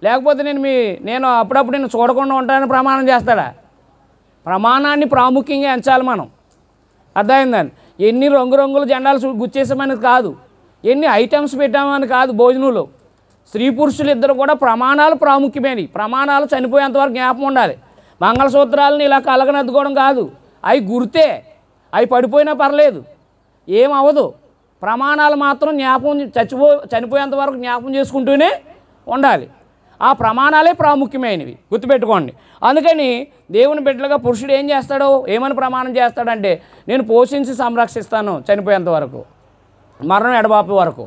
లేకపోతే నేను మీ నేను అప్పుడప్పుడు నేను చూడకుండా ఉంటానని ప్రమాణం చేస్తాడా ప్రమాణాన్ని ప్రాముఖ్యంగా ఎంచాలి మనం అర్థమైందని ఎన్ని రంగురంగుల జెండాలు గుచ్చేసామని కాదు ఎన్ని ఐటమ్స్ పెట్టామని కాదు భోజనంలో స్త్రీ పురుషులు ఇద్దరు కూడా ప్రమాణాలు ప్రాముఖ్యమైనవి ప్రమాణాలు చనిపోయేంతవరకు జ్ఞాపకం ఉండాలి మంగళసూత్రాలను ఇలా కలగనద్దుకోవడం కాదు అవి గుర్తే అవి పడిపోయినా పర్లేదు ఏమవదు ప్రమాణాలు మాత్రం జ్ఞాపం చచ్చిపో చనిపోయేంత వరకు చేసుకుంటూనే ఉండాలి ఆ ప్రమాణాలే ప్రాముఖ్యమైనవి గుర్తుపెట్టుకోండి అందుకని దేవుని బిడ్డలుగా పురుషుడు ఏం చేస్తాడో ఏమని ప్రమాణం చేస్తాడంటే నేను పోషించి సంరక్షిస్తాను చనిపోయేంత వరకు మరణం ఎడబాపు వరకు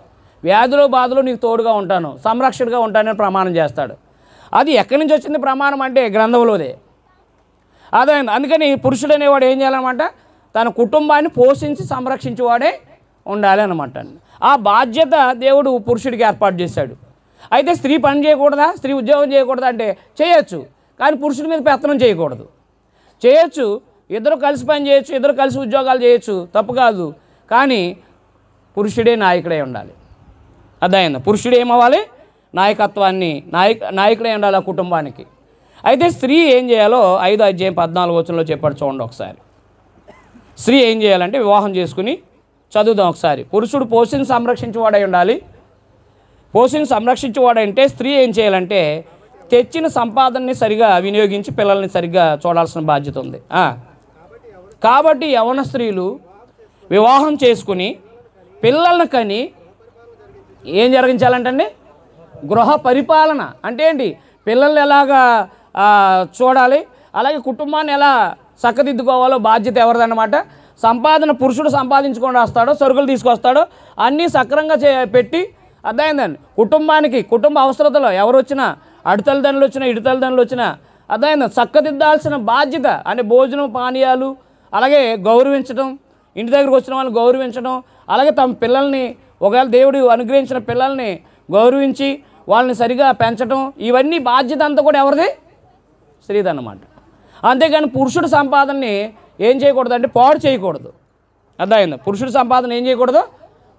వ్యాధులు బాధలు నీకు తోడుగా ఉంటాను సంరక్షణగా ఉంటానని ప్రమాణం చేస్తాడు అది ఎక్కడి నుంచి వచ్చింది ప్రమాణం అంటే గ్రంథంలోదే అదే అందుకని పురుషుడు అనేవాడు ఏం చేయాలన్నమాట తన కుటుంబాన్ని పోషించి సంరక్షించేవాడే ఉండాలి అనమాట ఆ బాధ్యత దేవుడు పురుషుడికి ఏర్పాటు చేశాడు అయితే స్త్రీ పని చేయకూడదా స్త్రీ ఉద్యోగం చేయకూడదా అంటే చేయొచ్చు కానీ పురుషుడి మీద పెత్తనం చేయకూడదు చేయొచ్చు ఇద్దరు కలిసి పని చేయొచ్చు ఇద్దరు కలిసి ఉద్యోగాలు చేయొచ్చు తప్పు కాదు కానీ పురుషుడే నాయకుడై ఉండాలి అదైంది పురుషుడు ఏమవ్వాలి నాయకత్వాన్ని నాయక నాయకుడై ఉండాలి ఆ కుటుంబానికి అయితే స్త్రీ ఏం చేయాలో ఐదు అధ్యాయం పద్నాలుగు వచనంలో చెప్పాడు చూడండి ఒకసారి స్త్రీ ఏం చేయాలంటే వివాహం చేసుకుని చదువుదాం ఒకసారి పురుషుడు పోషణ సంరక్షించేవాడై ఉండాలి పోషిని సంరక్షించేవాడంటే స్త్రీ ఏం చేయాలంటే తెచ్చిన సంపాదనని సరిగా వినియోగించి పిల్లల్ని సరిగ్గా చూడాల్సిన బాధ్యత ఉంది కాబట్టి యవన స్త్రీలు వివాహం చేసుకుని పిల్లలను కని ఏం జరిగించాలంటే గృహ పరిపాలన అంటే ఏంటి పిల్లల్ని ఎలాగా చూడాలి అలాగే కుటుంబాన్ని ఎలా చక్కదిద్దుకోవాలో బాధ్యత ఎవరిదన్నమాట సంపాదన పురుషుడు సంపాదించుకొని వస్తాడో సరుకులు తీసుకొస్తాడో అన్నీ సక్రంగా చే పెట్టి అర్థమైందండి కుటుంబానికి కుటుంబ అవసరతలో ఎవరు వచ్చినా అడు తల్లిదండ్రులు వచ్చినా ఇటు తల్లిదండ్రులు వచ్చినా అర్థమైందా చక్కదిద్దాల్సిన బాధ్యత అంటే భోజనం పానీయాలు అలాగే గౌరవించడం ఇంటి దగ్గరకు వచ్చిన వాళ్ళని గౌరవించడం అలాగే తమ పిల్లల్ని ఒకవేళ దేవుడు అనుగ్రహించిన పిల్లల్ని గౌరవించి వాళ్ళని సరిగా పెంచడం ఇవన్నీ బాధ్యత అంతా కూడా ఎవరిది స్త్రీది అన్నమాట అంతేకాని పురుషుడు సంపాదనని ఏం చేయకూడదు అంటే పాడు చేయకూడదు అర్థమైంది పురుషుడు సంపాదన ఏం చేయకూడదు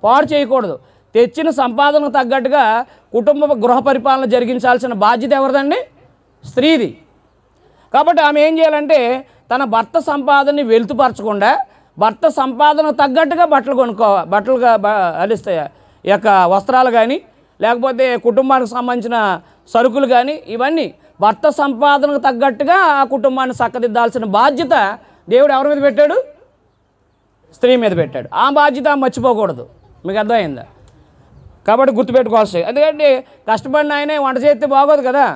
పాడు చేయకూడదు తెచ్చిన సంపాదనకు తగ్గట్టుగా కుటుంబ గృహ పరిపాలన జరిగించాల్సిన బాధ్యత ఎవరిదండి స్త్రీది కాబట్టి ఆమె ఏం చేయాలంటే తన భర్త సంపాదనని వెలుతుపరచకుండా భర్త సంపాదన తగ్గట్టుగా బట్టలు కొనుక్కో బట్టలుగా అలిస్తాయి యొక్క వస్త్రాలు కానీ లేకపోతే కుటుంబానికి సంబంధించిన సరుకులు కానీ ఇవన్నీ భర్త సంపాదనకు తగ్గట్టుగా ఆ కుటుంబాన్ని చక్కదిద్దాల్సిన బాధ్యత దేవుడు ఎవరి మీద పెట్టాడు స్త్రీ మీద పెట్టాడు ఆ బాధ్యత మర్చిపోకూడదు మీకు అర్థమైందా కాబట్టి గుర్తుపెట్టుకోవాల్సి ఎందుకంటే కష్టపడిన ఆయనే వంట చేస్తే బాగోదు కదా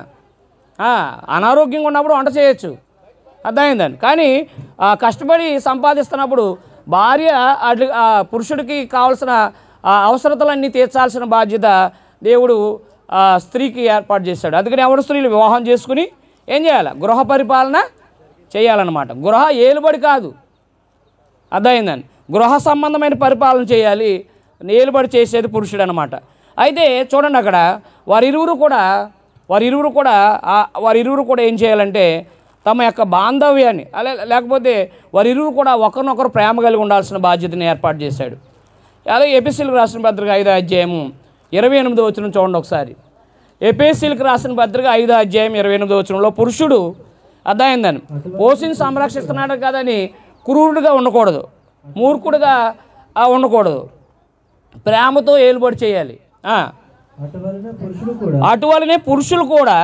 అనారోగ్యంగా ఉన్నప్పుడు వంట చేయొచ్చు అర్థమైందండి కానీ కష్టపడి సంపాదిస్తున్నప్పుడు భార్య అటు పురుషుడికి కావాల్సిన అవసరతలన్నీ తీర్చాల్సిన బాధ్యత దేవుడు స్త్రీకి ఏర్పాటు చేశాడు అందుకని ఎవరు స్త్రీలు వివాహం చేసుకుని ఏం చేయాలి గృహ పరిపాలన చేయాలన్నమాట గృహ ఏలుబడి కాదు అర్థమైందండి గృహ సంబంధమైన పరిపాలన చేయాలి నిలబడి చేసేది పురుషుడు అనమాట అయితే చూడండి అక్కడ వారిరువురు కూడా వారిరువురు కూడా వారిరువురు కూడా ఏం చేయాలంటే తమ యొక్క బాంధవ్యాన్ని అలా లేకపోతే వారిరువురు కూడా ఒకరినొకరు ప్రేమ కలిగి ఉండాల్సిన బాధ్యతను ఏర్పాటు చేశాడు అలాగే ఎపిసిల్కి రాసిన పత్రిక ఐదో అధ్యాయము ఇరవై ఎనిమిదో వచ్చిన చూడండి ఒకసారి ఎపిసిల్కి రాసిన పత్రిక ఐదో అధ్యాయం ఇరవై ఎనిమిదో వచనంలో పురుషుడు అర్థమైందని పోషిని సంరక్షిస్తున్నాడు కాదని క్రూరుడుగా ఉండకూడదు మూర్ఖుడుగా ఉండకూడదు ప్రేమతో ఏలుబడి చేయాలి అటువలనే పురుషులు కూడా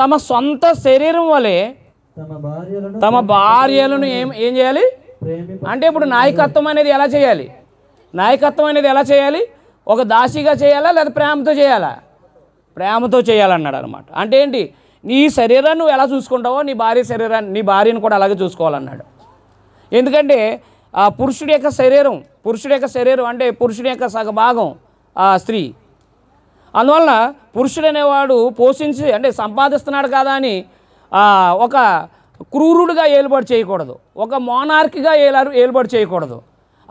తమ సొంత శరీరం వలె తమ భార్యలను ఏం ఏం చేయాలి అంటే ఇప్పుడు నాయకత్వం అనేది ఎలా చేయాలి నాయకత్వం అనేది ఎలా చేయాలి ఒక దాసిగా చేయాలా లేదా ప్రేమతో చేయాలా ప్రేమతో చేయాలన్నాడు అనమాట అంటే ఏంటి నీ శరీరాన్ని నువ్వు ఎలా చూసుకుంటావో నీ భార్య శరీరాన్ని నీ భార్యను కూడా అలాగే చూసుకోవాలన్నాడు ఎందుకంటే ఆ పురుషుడి యొక్క శరీరం పురుషుడి యొక్క శరీరం అంటే పురుషుడి యొక్క సగ భాగం ఆ స్త్రీ అందువలన పురుషుడు అనేవాడు పోషించి అంటే సంపాదిస్తున్నాడు కదా అని ఒక క్రూరుడుగా ఏలుబడి చేయకూడదు ఒక మోనార్కిగా ఏలారు ఏలుబడి చేయకూడదు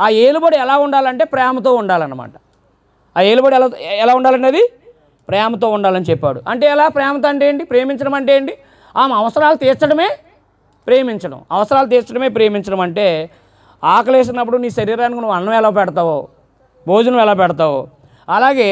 ఆ ఏలుబడి ఎలా ఉండాలంటే ప్రేమతో ఉండాలన్నమాట ఆ ఏలుబడి ఎలా ఎలా ఉండాలన్నది ప్రేమతో ఉండాలని చెప్పాడు అంటే ఎలా ప్రేమతో అంటే ఏంటి ప్రేమించడం అంటే ఏంటి ఆమె అవసరాలు తీర్చడమే ప్రేమించడం అవసరాలు తీర్చడమే ప్రేమించడం అంటే ఆకలేసినప్పుడు నీ శరీరానికి నువ్వు అన్నం ఎలా పెడతావో భోజనం ఎలా పెడతావో అలాగే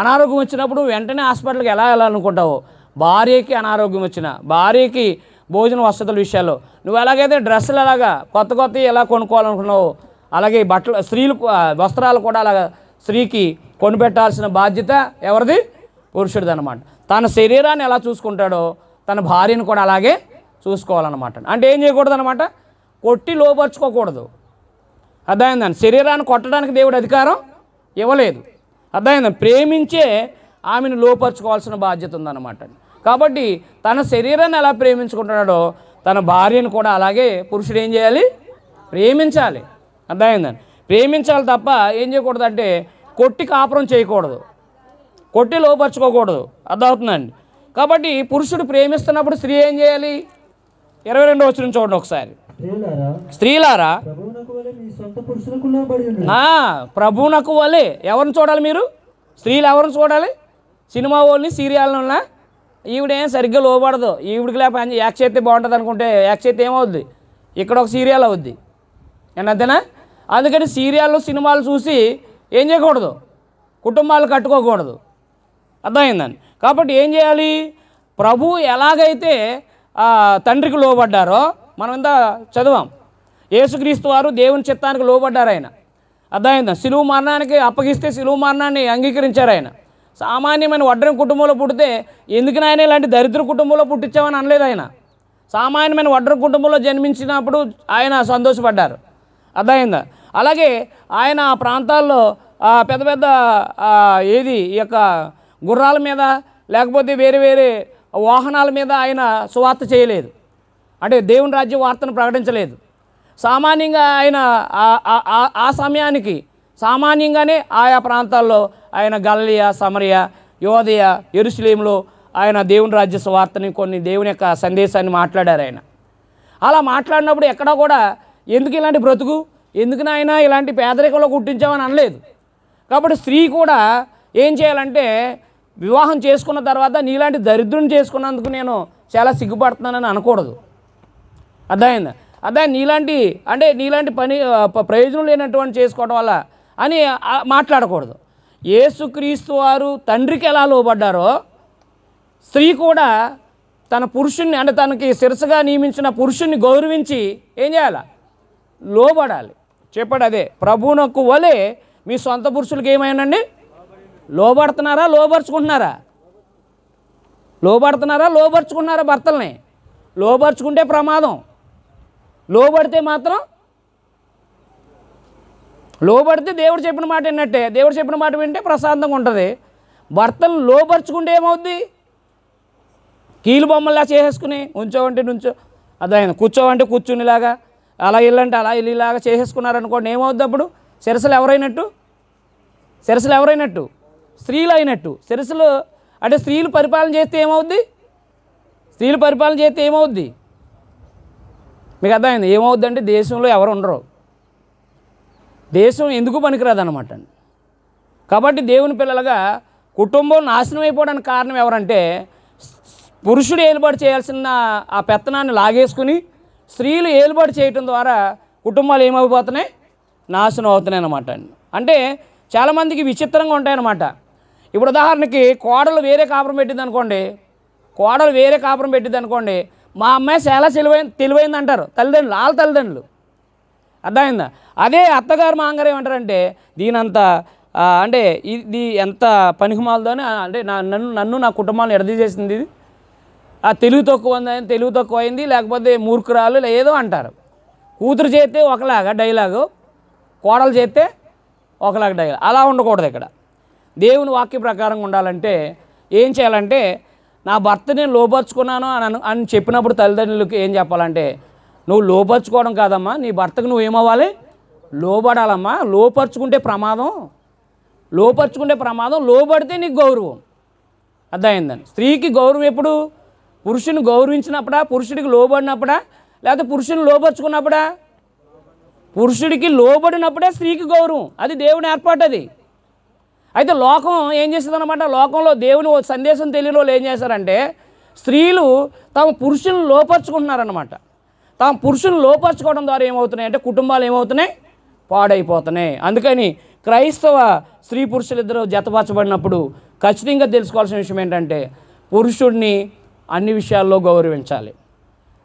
అనారోగ్యం వచ్చినప్పుడు వెంటనే హాస్పిటల్కి ఎలా వెళ్ళాలనుకుంటావో భార్యకి అనారోగ్యం వచ్చిన భార్యకి భోజన వసతుల విషయాల్లో నువ్వు ఎలాగైతే డ్రెస్సులు ఎలాగా కొత్త కొత్త ఎలా కొనుక్కోవాలనుకున్నావు అలాగే బట్టలు స్త్రీలు వస్త్రాలు కూడా అలాగా స్త్రీకి కొనిపెట్టాల్సిన బాధ్యత ఎవరిది పురుషుడిది అనమాట తన శరీరాన్ని ఎలా చూసుకుంటాడో తన భార్యను కూడా అలాగే చూసుకోవాలన్నమాట అంటే ఏం చేయకూడదు అనమాట కొట్టి లోపరుచుకోకూడదు అర్థమైందండి శరీరాన్ని కొట్టడానికి దేవుడు అధికారం ఇవ్వలేదు అర్థమైందండి ప్రేమించే ఆమెను లోపరుచుకోవాల్సిన బాధ్యత ఉందన్నమాట కాబట్టి తన శరీరాన్ని ఎలా ప్రేమించుకుంటున్నాడో తన భార్యను కూడా అలాగే పురుషుడు ఏం చేయాలి ప్రేమించాలి అర్థమైందండి ప్రేమించాలి తప్ప ఏం చేయకూడదంటే కొట్టి కాపురం చేయకూడదు కొట్టి లోపరచుకోకూడదు అర్థమవుతుందండి కాబట్టి పురుషుడు ప్రేమిస్తున్నప్పుడు స్త్రీ ఏం చేయాలి ఇరవై రెండు వచ్చిన చూడండి ఒకసారి స్త్రీలారా ప్రభువునకు వలె ఎవరిని చూడాలి మీరు స్త్రీలు ఎవరిని చూడాలి సినిమా వాళ్ళని సీరియల్ని ఈవిడేం సరిగ్గా లోపడదు ఈవిడికి లేక యాక్ట్ బాగుంటుంది అనుకుంటే యాక్ట్ ఏమవుద్ది ఇక్కడ ఒక సీరియల్ అవుద్ది అంతేనా అందుకని సీరియల్లో సినిమాలు చూసి ఏం చేయకూడదు కుటుంబాలు కట్టుకోకూడదు అర్థమైందండి కాబట్టి ఏం చేయాలి ప్రభు ఎలాగైతే తండ్రికి లోబడ్డారో మనం ఇంత చదువాం యేసుక్రీస్తు వారు దేవుని చిత్తానికి లోబడ్డారు ఆయన అర్థమైందా సిలువు మరణానికి అప్పగిస్తే సిలువు మరణాన్ని అంగీకరించారు ఆయన సామాన్యమైన వడ్రం కుటుంబంలో పుడితే ఎందుకు నాయన ఇలాంటి దరిద్ర కుటుంబంలో పుట్టించామని అనలేదు ఆయన సామాన్యమైన వడ్రం కుటుంబంలో జన్మించినప్పుడు ఆయన సంతోషపడ్డారు అర్థమైందా అలాగే ఆయన ఆ ప్రాంతాల్లో పెద్ద పెద్ద ఏది ఈ యొక్క గుర్రాల మీద లేకపోతే వేరే వేరే వాహనాల మీద ఆయన సువార్త చేయలేదు అంటే దేవుని రాజ్య వార్తను ప్రకటించలేదు సామాన్యంగా ఆయన ఆ సమయానికి సామాన్యంగానే ఆయా ప్రాంతాల్లో ఆయన గల్లయ సమరయ యోదయ ఎరుసలేంలో ఆయన దేవుని రాజ్య స్వార్థని కొన్ని దేవుని యొక్క సందేశాన్ని మాట్లాడారు ఆయన అలా మాట్లాడినప్పుడు ఎక్కడా కూడా ఎందుకు ఇలాంటి బ్రతుకు ఎందుకు నాయన ఇలాంటి పేదరికంలో కుట్టించామని అనలేదు కాబట్టి స్త్రీ కూడా ఏం చేయాలంటే వివాహం చేసుకున్న తర్వాత నీలాంటి దరిద్రం చేసుకున్నందుకు నేను చాలా సిగ్గుపడుతున్నానని అనకూడదు అర్థమైంది అదే నీలాంటి అంటే నీలాంటి పని ప్రయోజనం లేనటువంటి చేసుకోవడం వల్ల అని మాట్లాడకూడదు ఏసుక్రీస్తు వారు తండ్రికి ఎలా లోబడ్డారో స్త్రీ కూడా తన పురుషుణ్ణి అంటే తనకి శిరసగా నియమించిన పురుషుణ్ణి గౌరవించి ఏం చేయాలి లోబడాలి చెప్పాడు అదే ప్రభువునకు వలె మీ సొంత పురుషులకి ఏమైనాండి లోబడుతున్నారా లోబరుచుకుంటున్నారా లోబడుతున్నారా లోబరుచుకుంటున్నారా భర్తల్ని లోబరుచుకుంటే ప్రమాదం లోబడితే మాత్రం లోబడితే దేవుడు చెప్పిన మాట విన్నట్టే దేవుడు చెప్పిన మాట వింటే ప్రశాంతంగా ఉంటుంది భర్తను లోపరుచుకుంటే ఏమవుద్ది కీలు బొమ్మలా చేసేసుకుని ఉంచోవంటే నుంచో అదే కూర్చోవంటే కూర్చునిలాగా అలా ఇల్లంటే అలా ఇల్లులాగా చేసేసుకున్నారనుకోండి ఏమవుద్ది అప్పుడు సిరసలు ఎవరైనట్టు సిరసలు ఎవరైనట్టు స్త్రీలు అయినట్టు సిరసలు అంటే స్త్రీలు పరిపాలన చేస్తే ఏమవుద్ది స్త్రీలు పరిపాలన చేస్తే ఏమవుద్ది మీకు అర్థమైంది ఏమవుద్దంటే దేశంలో ఎవరు ఉండరు దేశం ఎందుకు పనికిరాదన్నమాట అండి కాబట్టి దేవుని పిల్లలుగా కుటుంబం నాశనం అయిపోవడానికి కారణం ఎవరంటే పురుషుడు ఏలుబాటు చేయాల్సిన ఆ పెత్తనాన్ని లాగేసుకుని స్త్రీలు ఏలుబాటు చేయటం ద్వారా కుటుంబాలు ఏమైపోతున్నాయి నాశనం అవుతున్నాయి అన్నమాట అండి అంటే చాలామందికి విచిత్రంగా ఉంటాయన్నమాట ఇప్పుడు ఉదాహరణకి కోడలు వేరే కాపురం పెట్టింది అనుకోండి కోడలు వేరే కాపురం పెట్టింది అనుకోండి మా అమ్మాయి చాలా తెలివై తెలివైంది అంటారు తల్లిదండ్రులు వాళ్ళ తల్లిదండ్రులు అర్థమైందా అదే అత్తగారు మాంగారు ఏమంటారంటే దీనంత అంటే ఇది ఎంత పనికిమాలదో అంటే అంటే నన్ను నన్ను నా కుటుంబాన్ని ఎడదీసేసింది ఇది ఆ తెలుగు తక్కువ తెలుగు తక్కువ అయింది లేకపోతే మూర్ఖురాలు ఏదో అంటారు కూతురు చేస్తే ఒకలాగా డైలాగు కోడలు చేస్తే ఒకలాగా డైలాగ్ అలా ఉండకూడదు ఇక్కడ దేవుని వాక్య ప్రకారంగా ఉండాలంటే ఏం చేయాలంటే నా భర్త నేను లోపరుచుకున్నాను అని అని చెప్పినప్పుడు తల్లిదండ్రులకు ఏం చెప్పాలంటే నువ్వు లోపరుచుకోవడం కాదమ్మా నీ భర్తకు నువ్వు ఏమవ్వాలి లోబడాలమ్మా లోపరుచుకుంటే ప్రమాదం లోపరుచుకుంటే ప్రమాదం లోబడితే నీకు గౌరవం అర్థమైందని స్త్రీకి గౌరవం ఎప్పుడు పురుషుని గౌరవించినప్పుడా పురుషుడికి లోబడినప్పుడా లేకపోతే పురుషుని లోపరుచుకున్నప్పుడా పురుషుడికి లోబడినప్పుడే స్త్రీకి గౌరవం అది దేవుని ఏర్పాటు అది అయితే లోకం ఏం చేస్తుందన్నమాట లోకంలో దేవుని సందేశం తెలియని వాళ్ళు ఏం చేశారంటే స్త్రీలు తమ పురుషులను లోపరుచుకుంటున్నారన్నమాట తమ పురుషులను లోపరుచుకోవడం ద్వారా ఏమవుతున్నాయి అంటే కుటుంబాలు ఏమవుతున్నాయి పాడైపోతున్నాయి అందుకని క్రైస్తవ స్త్రీ పురుషులిద్దరూ జతపరచబడినప్పుడు ఖచ్చితంగా తెలుసుకోవాల్సిన విషయం ఏంటంటే పురుషుడిని అన్ని విషయాల్లో గౌరవించాలి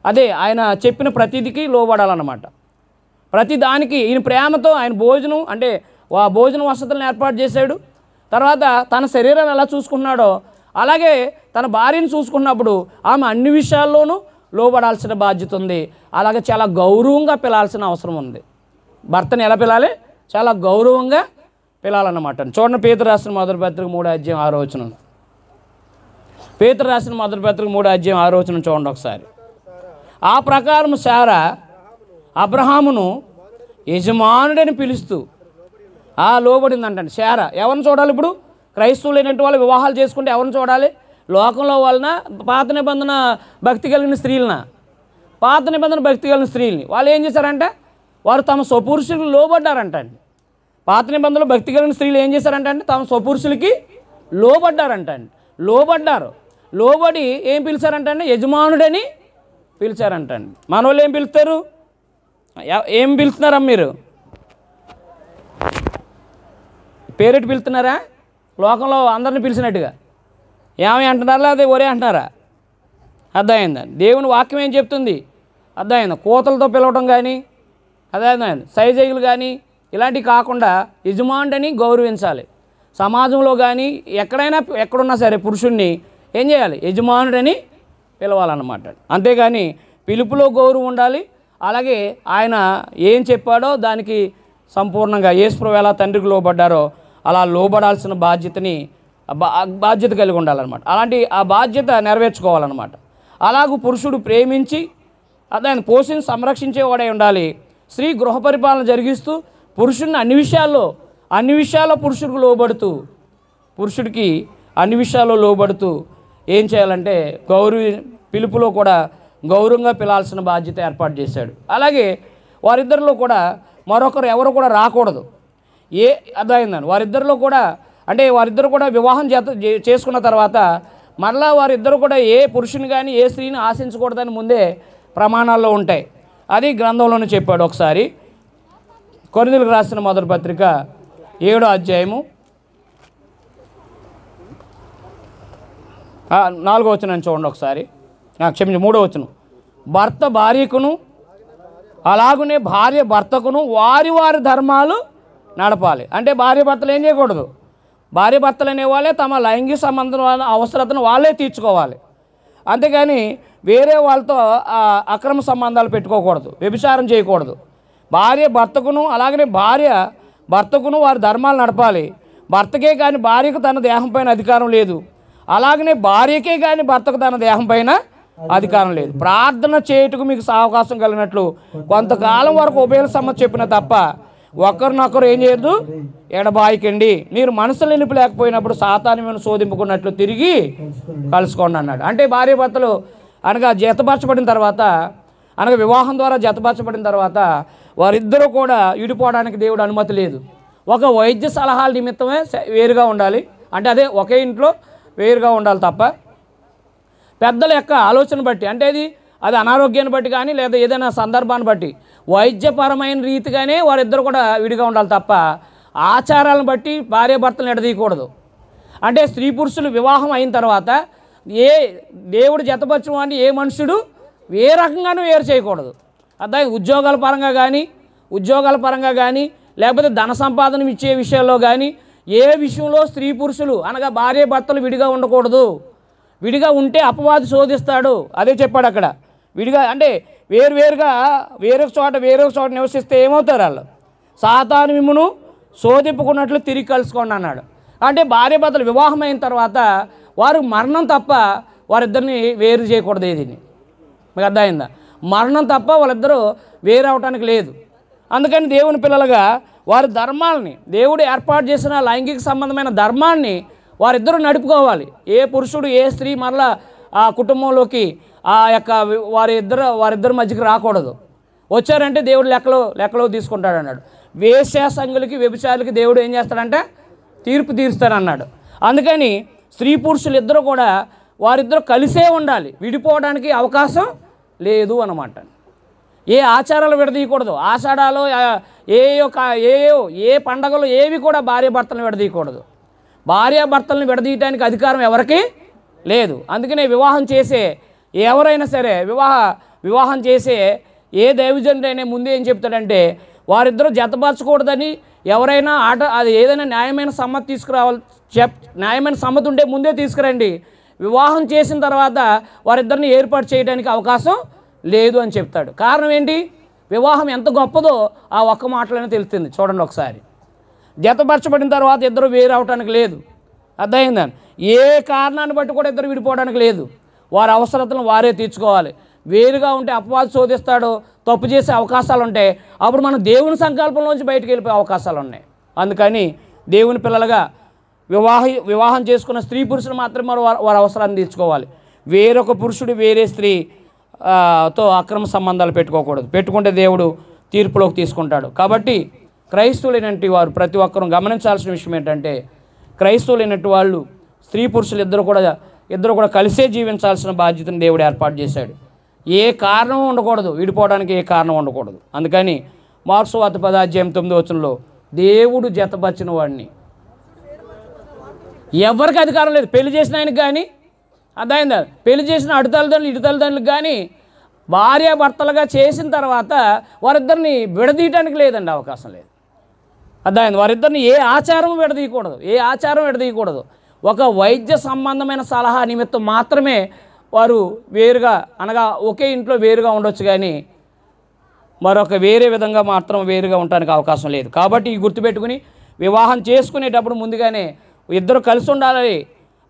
అదే ఆయన చెప్పిన ప్రతిదికి లోబడాలన్నమాట ప్రతి దానికి ఈయన ప్రేమతో ఆయన భోజనం అంటే భోజన వసతులను ఏర్పాటు చేశాడు తర్వాత తన శరీరం ఎలా చూసుకున్నాడో అలాగే తన భార్యను చూసుకున్నప్పుడు ఆమె అన్ని విషయాల్లోనూ లోబడాల్సిన బాధ్యత ఉంది అలాగే చాలా గౌరవంగా పిలాల్సిన అవసరం ఉంది భర్తను ఎలా పిలాలి చాలా గౌరవంగా పిలాలన్నమాట చూడండి పేతురు రాసిన మొదటి పత్రిక మూడు అధ్యాయం ఆలోచన వచనం పేతురు రాసిన మొదటి పత్రిక మూడు అధ్యాయం ఆలోచన చూడండి ఒకసారి ఆ ప్రకారం సారా అబ్రహామును యజమానుడని పిలుస్తూ లోబడింది అంటండి చేర ఎవరిని చూడాలి ఇప్పుడు క్రైస్తవులైనటువంటి వాళ్ళు వివాహాలు చేసుకుంటే ఎవరిని చూడాలి లోకంలో వలన పాత నిబంధన భక్తి కలిగిన స్త్రీలన పాత నిబంధన భక్తి కలిగిన స్త్రీలని వాళ్ళు ఏం చేశారంటే వారు తమ స్వపురుషులకు లోబడ్డారంటండి పాత నిబంధనలు భక్తి కలిగిన స్త్రీలు ఏం చేశారంటే తమ స్వపురుషులకి లోబడ్డారంటండి లోబడ్డారు లోబడి ఏం పిలిచారంటండి యజమానుడని పిలిచారంటండి మన వాళ్ళు ఏం పిలుస్తారు ఏం పిలుస్తున్నారా మీరు పేరెట్టు పిలుతున్నారా లోకంలో అందరిని పిలిచినట్టుగా ఏమై అంటున్నారా అదే ఒరే అంటున్నారా అర్థమైందా దేవుని వాక్యం ఏం చెప్తుంది అర్థమైందా కోతలతో పిలవటం కానీ అర్థమైంది సైజైలు కానీ ఇలాంటివి కాకుండా యజమానుడని గౌరవించాలి సమాజంలో కానీ ఎక్కడైనా ఎక్కడున్నా సరే పురుషుణ్ణి ఏం చేయాలి యజమానుడని పిలవాలన్నమాట అంతేగాని పిలుపులో గౌరవం ఉండాలి అలాగే ఆయన ఏం చెప్పాడో దానికి సంపూర్ణంగా యేసుప్రభు ఎలా తండ్రికి లోబడ్డారో అలా లోబడాల్సిన బాధ్యతని బాధ్యత కలిగి ఉండాలన్నమాట అలాంటి ఆ బాధ్యత నెరవేర్చుకోవాలన్నమాట అలాగూ పురుషుడు ప్రేమించి దాన్ని పోషణ సంరక్షించేవాడే ఉండాలి స్త్రీ గృహ పరిపాలన జరిగిస్తూ పురుషుడిని అన్ని విషయాల్లో అన్ని విషయాల్లో పురుషుడికి లోబడుతూ పురుషుడికి అన్ని విషయాల్లో లోబడుతూ ఏం చేయాలంటే గౌరవ పిలుపులో కూడా గౌరవంగా పిలాల్సిన బాధ్యత ఏర్పాటు చేశాడు అలాగే వారిద్దరిలో కూడా మరొకరు ఎవరు కూడా రాకూడదు ఏ అదైందని వారిద్దరిలో కూడా అంటే వారిద్దరు కూడా వివాహం చేసుకున్న తర్వాత మరలా వారిద్దరు కూడా ఏ పురుషుని కానీ ఏ స్త్రీని ఆశించకూడదని ముందే ప్రమాణాల్లో ఉంటాయి అది గ్రంథంలోనే చెప్పాడు ఒకసారి కొరిదలకు రాసిన మొదటి పత్రిక ఏడో అధ్యాయము నాలుగో వచ్చిన చూడండి ఒకసారి నాకు క్షమించి మూడో వచ్చును భర్త భార్యకును అలాగునే భార్య భర్తకును వారి వారి ధర్మాలు నడపాలి అంటే భార్య భర్తలు ఏం చేయకూడదు భార్య భర్తలు అనేవాళ్ళే తమ లైంగిక సంబంధం అవసరతను వాళ్ళే తీర్చుకోవాలి అంతేగాని వేరే వాళ్ళతో అక్రమ సంబంధాలు పెట్టుకోకూడదు వ్యభిచారం చేయకూడదు భార్య భర్తకును అలాగనే భార్య భర్తకును వారి ధర్మాలు నడపాలి భర్తకే కానీ భార్యకు తన దేహం పైన అధికారం లేదు అలాగనే భార్యకే కానీ భర్తకు తన దేహం పైన అధికారం లేదు ప్రార్థన చేయుటకు మీకు సావకాశం కలిగినట్లు కొంతకాలం వరకు ఉభయ సమ్మతి చెప్పిన తప్ప ఒకరినొకరు ఏం చేయొద్దు ఎడబాయికండి మీరు మనసు నిలిపి లేకపోయినప్పుడు సాతాన్యమైన శోధింపుకున్నట్లు తిరిగి కలుసుకోండి అన్నాడు అంటే భార్యాభర్తలు అనగా జతపరచబడిన తర్వాత అనగా వివాహం ద్వారా జతపరచబడిన తర్వాత వారిద్దరూ కూడా విడిపోవడానికి దేవుడు అనుమతి లేదు ఒక వైద్య సలహాల నిమిత్తమే వేరుగా ఉండాలి అంటే అదే ఒకే ఇంట్లో వేరుగా ఉండాలి తప్ప పెద్దల యొక్క ఆలోచన బట్టి అంటే అది అది అనారోగ్యాన్ని బట్టి కానీ లేదా ఏదైనా సందర్భాన్ని బట్టి వైద్యపరమైన రీతిగానే వారిద్దరు కూడా విడిగా ఉండాలి తప్ప ఆచారాలను బట్టి భార్యాభర్తలు ఎడదీయకూడదు అంటే స్త్రీ పురుషులు వివాహం అయిన తర్వాత ఏ దేవుడు జతపరచడం అని ఏ మనుషుడు ఏ రకంగానూ వేరు చేయకూడదు అదే ఉద్యోగాల పరంగా కానీ ఉద్యోగాల పరంగా కానీ లేకపోతే ధన సంపాదన ఇచ్చే విషయంలో కానీ ఏ విషయంలో స్త్రీ పురుషులు అనగా భార్య భర్తలు విడిగా ఉండకూడదు విడిగా ఉంటే అపవాది శోధిస్తాడు అదే చెప్పాడు అక్కడ విడిగా అంటే వేరువేరుగా వేరొక చోట వేరొక చోట నివసిస్తే ఏమవుతారు వాళ్ళు సాతాను మిమ్మును శోధింపుకున్నట్లు తిరిగి కలుసుకోండి అన్నాడు అంటే భార్య భర్తలు వివాహం అయిన తర్వాత వారు మరణం తప్ప వారిద్దరిని వేరు చేయకూడదు దీన్ని మీకు అర్థమైందా మరణం తప్ప వాళ్ళిద్దరూ వేరు అవటానికి లేదు అందుకని దేవుని పిల్లలుగా వారి ధర్మాలని దేవుడు ఏర్పాటు చేసిన లైంగిక సంబంధమైన ధర్మాన్ని వారిద్దరూ నడుపుకోవాలి ఏ పురుషుడు ఏ స్త్రీ మరలా ఆ కుటుంబంలోకి ఆ యొక్క వారి ఇద్దరు వారిద్దరి మధ్యకి రాకూడదు వచ్చారంటే దేవుడు లెక్కలో లెక్కలో తీసుకుంటాడు అన్నాడు వేశ్యా సంఘులకి వ్యభిచారులకి దేవుడు ఏం చేస్తాడంటే తీర్పు తీరుస్తాడన్నాడు అందుకని స్త్రీ పురుషులు ఇద్దరు కూడా వారిద్దరూ కలిసే ఉండాలి విడిపోవడానికి అవకాశం లేదు అనమాట ఏ ఆచారాలు విడదీయకూడదు ఆషాఢాలు ఏ ఏయో ఏ పండగలు ఏవి కూడా భార్యాభర్తలను విడదీయకూడదు భార్యాభర్తలను విడదీయటానికి అధికారం ఎవరికి లేదు అందుకనే వివాహం చేసే ఎవరైనా సరే వివాహ వివాహం చేసే ఏ దైవజనుడైనా ముందు ఏం చెప్తాడంటే వారిద్దరూ జతపరచకూడదని ఎవరైనా ఆట అది ఏదైనా న్యాయమైన సమ్మతి తీసుకురావాలి చెప్ న్యాయమైన సమ్మతి ఉంటే ముందే తీసుకురండి వివాహం చేసిన తర్వాత వారిద్దరిని ఏర్పాటు చేయడానికి అవకాశం లేదు అని చెప్తాడు కారణం ఏంటి వివాహం ఎంత గొప్పదో ఆ ఒక్క మాటలోనే తెలుస్తుంది చూడండి ఒకసారి జతపరచబడిన తర్వాత ఇద్దరు వేరు అవటానికి లేదు అర్థమైందని ఏ కారణాన్ని బట్టి కూడా ఇద్దరు విడిపోవడానికి లేదు వారి అవసరతను వారే తీర్చుకోవాలి వేరుగా ఉంటే అపవాదు శోధిస్తాడు తప్పు చేసే అవకాశాలు ఉంటాయి అప్పుడు మనం దేవుని సంకల్పంలోంచి బయటకు వెళ్ళిపోయే అవకాశాలు ఉన్నాయి అందుకని దేవుని పిల్లలుగా వివాహ వివాహం చేసుకున్న స్త్రీ పురుషులు మాత్రమే వారి అవసరాన్ని తీర్చుకోవాలి వేరొక పురుషుడు వేరే స్త్రీ తో అక్రమ సంబంధాలు పెట్టుకోకూడదు పెట్టుకుంటే దేవుడు తీర్పులోకి తీసుకుంటాడు కాబట్టి క్రైస్తవులైనటువంటి వారు ప్రతి ఒక్కరూ గమనించాల్సిన విషయం ఏంటంటే క్రైస్తవులైనటువంటి వాళ్ళు స్త్రీ పురుషులు ఇద్దరు కూడా ఇద్దరు కూడా కలిసే జీవించాల్సిన బాధ్యతను దేవుడు ఏర్పాటు చేశాడు ఏ కారణం ఉండకూడదు విడిపోవడానికి ఏ కారణం ఉండకూడదు అందుకని మార్క్స్ వాత పదాధ్యాయం తొమ్మిది వచనంలో దేవుడు జతపరిచిన వాడిని ఎవరికి అధికారం లేదు పెళ్లి చేసిన ఆయనకు కానీ అర్థమైందా పెళ్లి చేసిన అడు తల్లిదండ్రులు ఇటు తల్లిదండ్రులకు కానీ భార్యాభర్తలుగా చేసిన తర్వాత వారిద్దరిని విడదీయటానికి లేదండి అవకాశం లేదు అర్థమైంది వారిద్దరిని ఏ ఆచారం విడదీయకూడదు ఏ ఆచారం విడదీయకూడదు ఒక వైద్య సంబంధమైన సలహా నిమిత్తం మాత్రమే వారు వేరుగా అనగా ఒకే ఇంట్లో వేరుగా ఉండొచ్చు కానీ మరొక వేరే విధంగా మాత్రం వేరుగా ఉండడానికి అవకాశం లేదు కాబట్టి గుర్తుపెట్టుకుని వివాహం చేసుకునేటప్పుడు ముందుగానే ఇద్దరు కలిసి ఉండాలి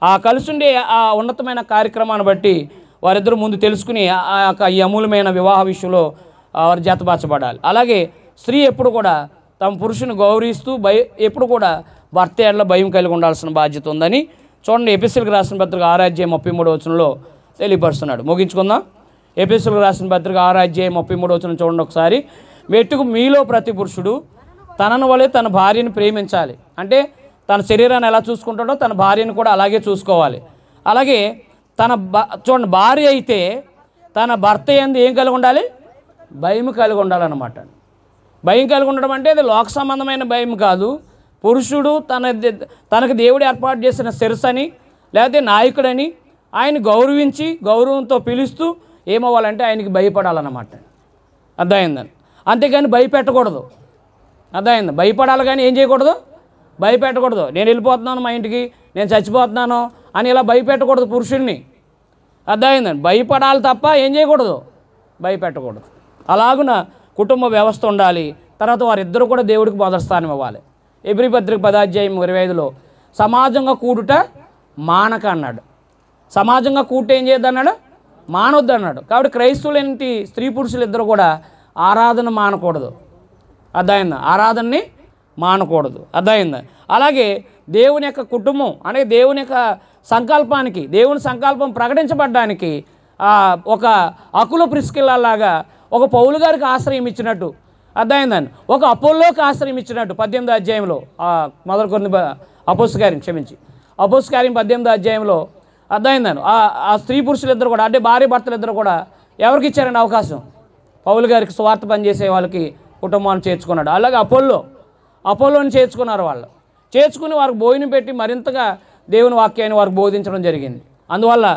ఆ ఉండే ఆ ఉన్నతమైన కార్యక్రమాన్ని బట్టి వారిద్దరు ముందు తెలుసుకుని ఆ యొక్క ఈ అమూలమైన వివాహ విషయంలో వారు జతపరచబడాలి అలాగే స్త్రీ ఎప్పుడు కూడా తమ పురుషుని గౌరవిస్తూ భయ ఎప్పుడు కూడా భర్త ఏళ్ళ భయం కలిగి ఉండాల్సిన బాధ్యత ఉందని చూడండి ఎపిసిల్కి రాసిన పత్రిక ఆరాధ్యాయ ముప్పై మూడు వచనంలో తెలియపరుస్తున్నాడు ముగించుకుందాం ఎపిసిల్కి రాసిన పత్రిక ఆరాధ్యాయ ముప్పై మూడు వచనం చూడండి ఒకసారి మెట్టుకు మీలో ప్రతి పురుషుడు తనను వలె తన భార్యను ప్రేమించాలి అంటే తన శరీరాన్ని ఎలా చూసుకుంటాడో తన భార్యను కూడా అలాగే చూసుకోవాలి అలాగే తన చూడండి భార్య అయితే తన భర్త ఏంది ఏం కలిగి ఉండాలి భయం కలిగి ఉండాలన్నమాట భయం కలిగి ఉండడం అంటే అది లోక సంబంధమైన భయం కాదు పురుషుడు తన తనకు దేవుడు ఏర్పాటు చేసిన శిరసని లేకపోతే నాయకుడని ఆయన గౌరవించి గౌరవంతో పిలుస్తూ ఏమవ్వాలంటే ఆయనకి భయపడాలన్నమాట అర్థమైందని అంతేగాని భయపెట్టకూడదు అర్థమైంది భయపడాలి కానీ ఏం చేయకూడదు భయపెట్టకూడదు నేను వెళ్ళిపోతున్నాను మా ఇంటికి నేను చచ్చిపోతున్నాను అని ఇలా భయపెట్టకూడదు పురుషుడిని అర్థమైందండి భయపడాలి తప్ప ఏం చేయకూడదు భయపెట్టకూడదు అలాగున కుటుంబ వ్యవస్థ ఉండాలి తర్వాత వారిద్దరూ కూడా దేవుడికి బోధస్థానం ఇవ్వాలి ఎబ్రి పత్రిక పదాధ్యాయం ఇరవై ఐదులో సమాజంగా కూడుట మానక అన్నాడు సమాజంగా కూట ఏం చేయొద్దన్నాడు మానవద్దు అన్నాడు కాబట్టి క్రైస్తవులేంటి స్త్రీ పురుషులు ఇద్దరు కూడా ఆరాధన మానకూడదు అర్థమైంది ఆరాధనని మానకూడదు అర్థమైంది అలాగే దేవుని యొక్క కుటుంబం అనే దేవుని యొక్క సంకల్పానికి దేవుని సంకల్పం ప్రకటించబడ్డానికి ఒక అకుల ప్రిస్కిల్లాగా ఒక పౌలు గారికి ఆశ్రయం ఇచ్చినట్టు అర్థమైందండి ఒక అపోలోకి ఆశ్రయం ఇచ్చినట్టు పద్దెనిమిది అధ్యాయంలో కొన్ని అపోస్ గారిని క్షమించి అపోస్ పద్దెనిమిది అధ్యాయంలో అర్థమైందండి ఆ స్త్రీ పురుషులిద్దరు కూడా అంటే భార్య భర్తలిద్దరు కూడా ఎవరికి ఇచ్చారండి అవకాశం పౌలు గారికి స్వార్థ పనిచేసే వాళ్ళకి కుటుంబాన్ని చేర్చుకున్నాడు అలాగే అపోల్లో అపోలోని చేర్చుకున్నారు వాళ్ళు చేర్చుకుని వారికి భోజనం పెట్టి మరింతగా దేవుని వాక్యాన్ని వారికి బోధించడం జరిగింది అందువల్ల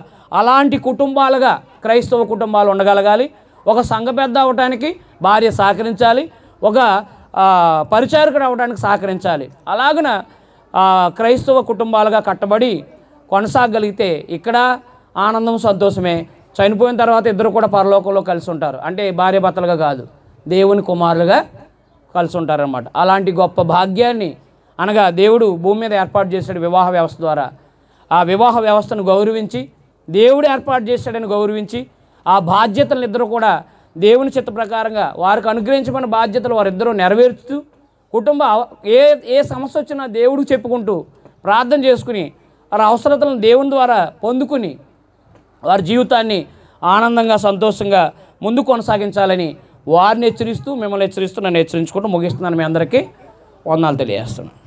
అలాంటి కుటుంబాలుగా క్రైస్తవ కుటుంబాలు ఉండగలగాలి ఒక సంఘ పెద్ద అవ్వటానికి భార్య సహకరించాలి ఒక పరిచారకుడు అవ్వడానికి సహకరించాలి అలాగన క్రైస్తవ కుటుంబాలుగా కట్టబడి కొనసాగలిగితే ఇక్కడ ఆనందం సంతోషమే చనిపోయిన తర్వాత ఇద్దరు కూడా పరలోకంలో కలిసి ఉంటారు అంటే భార్యభర్తలుగా కాదు దేవుని కుమారులుగా కలిసి ఉంటారనమాట అలాంటి గొప్ప భాగ్యాన్ని అనగా దేవుడు భూమి మీద ఏర్పాటు చేశాడు వివాహ వ్యవస్థ ద్వారా ఆ వివాహ వ్యవస్థను గౌరవించి దేవుడు ఏర్పాటు చేశాడని గౌరవించి ఆ ఇద్దరు కూడా దేవుని చిత్త ప్రకారంగా వారికి అనుగ్రహించబడిన బాధ్యతలు వారిద్దరూ నెరవేర్చుతూ కుటుంబ ఏ ఏ సమస్య వచ్చినా దేవుడికి చెప్పుకుంటూ ప్రార్థన చేసుకుని వారి అవసరతలను దేవుని ద్వారా పొందుకుని వారి జీవితాన్ని ఆనందంగా సంతోషంగా ముందు కొనసాగించాలని వారిని హెచ్చరిస్తూ మిమ్మల్ని హెచ్చరిస్తూ నన్ను హెచ్చరించుకుంటూ ముగిస్తున్నాను మీ అందరికీ వందలు తెలియజేస్తున్నాను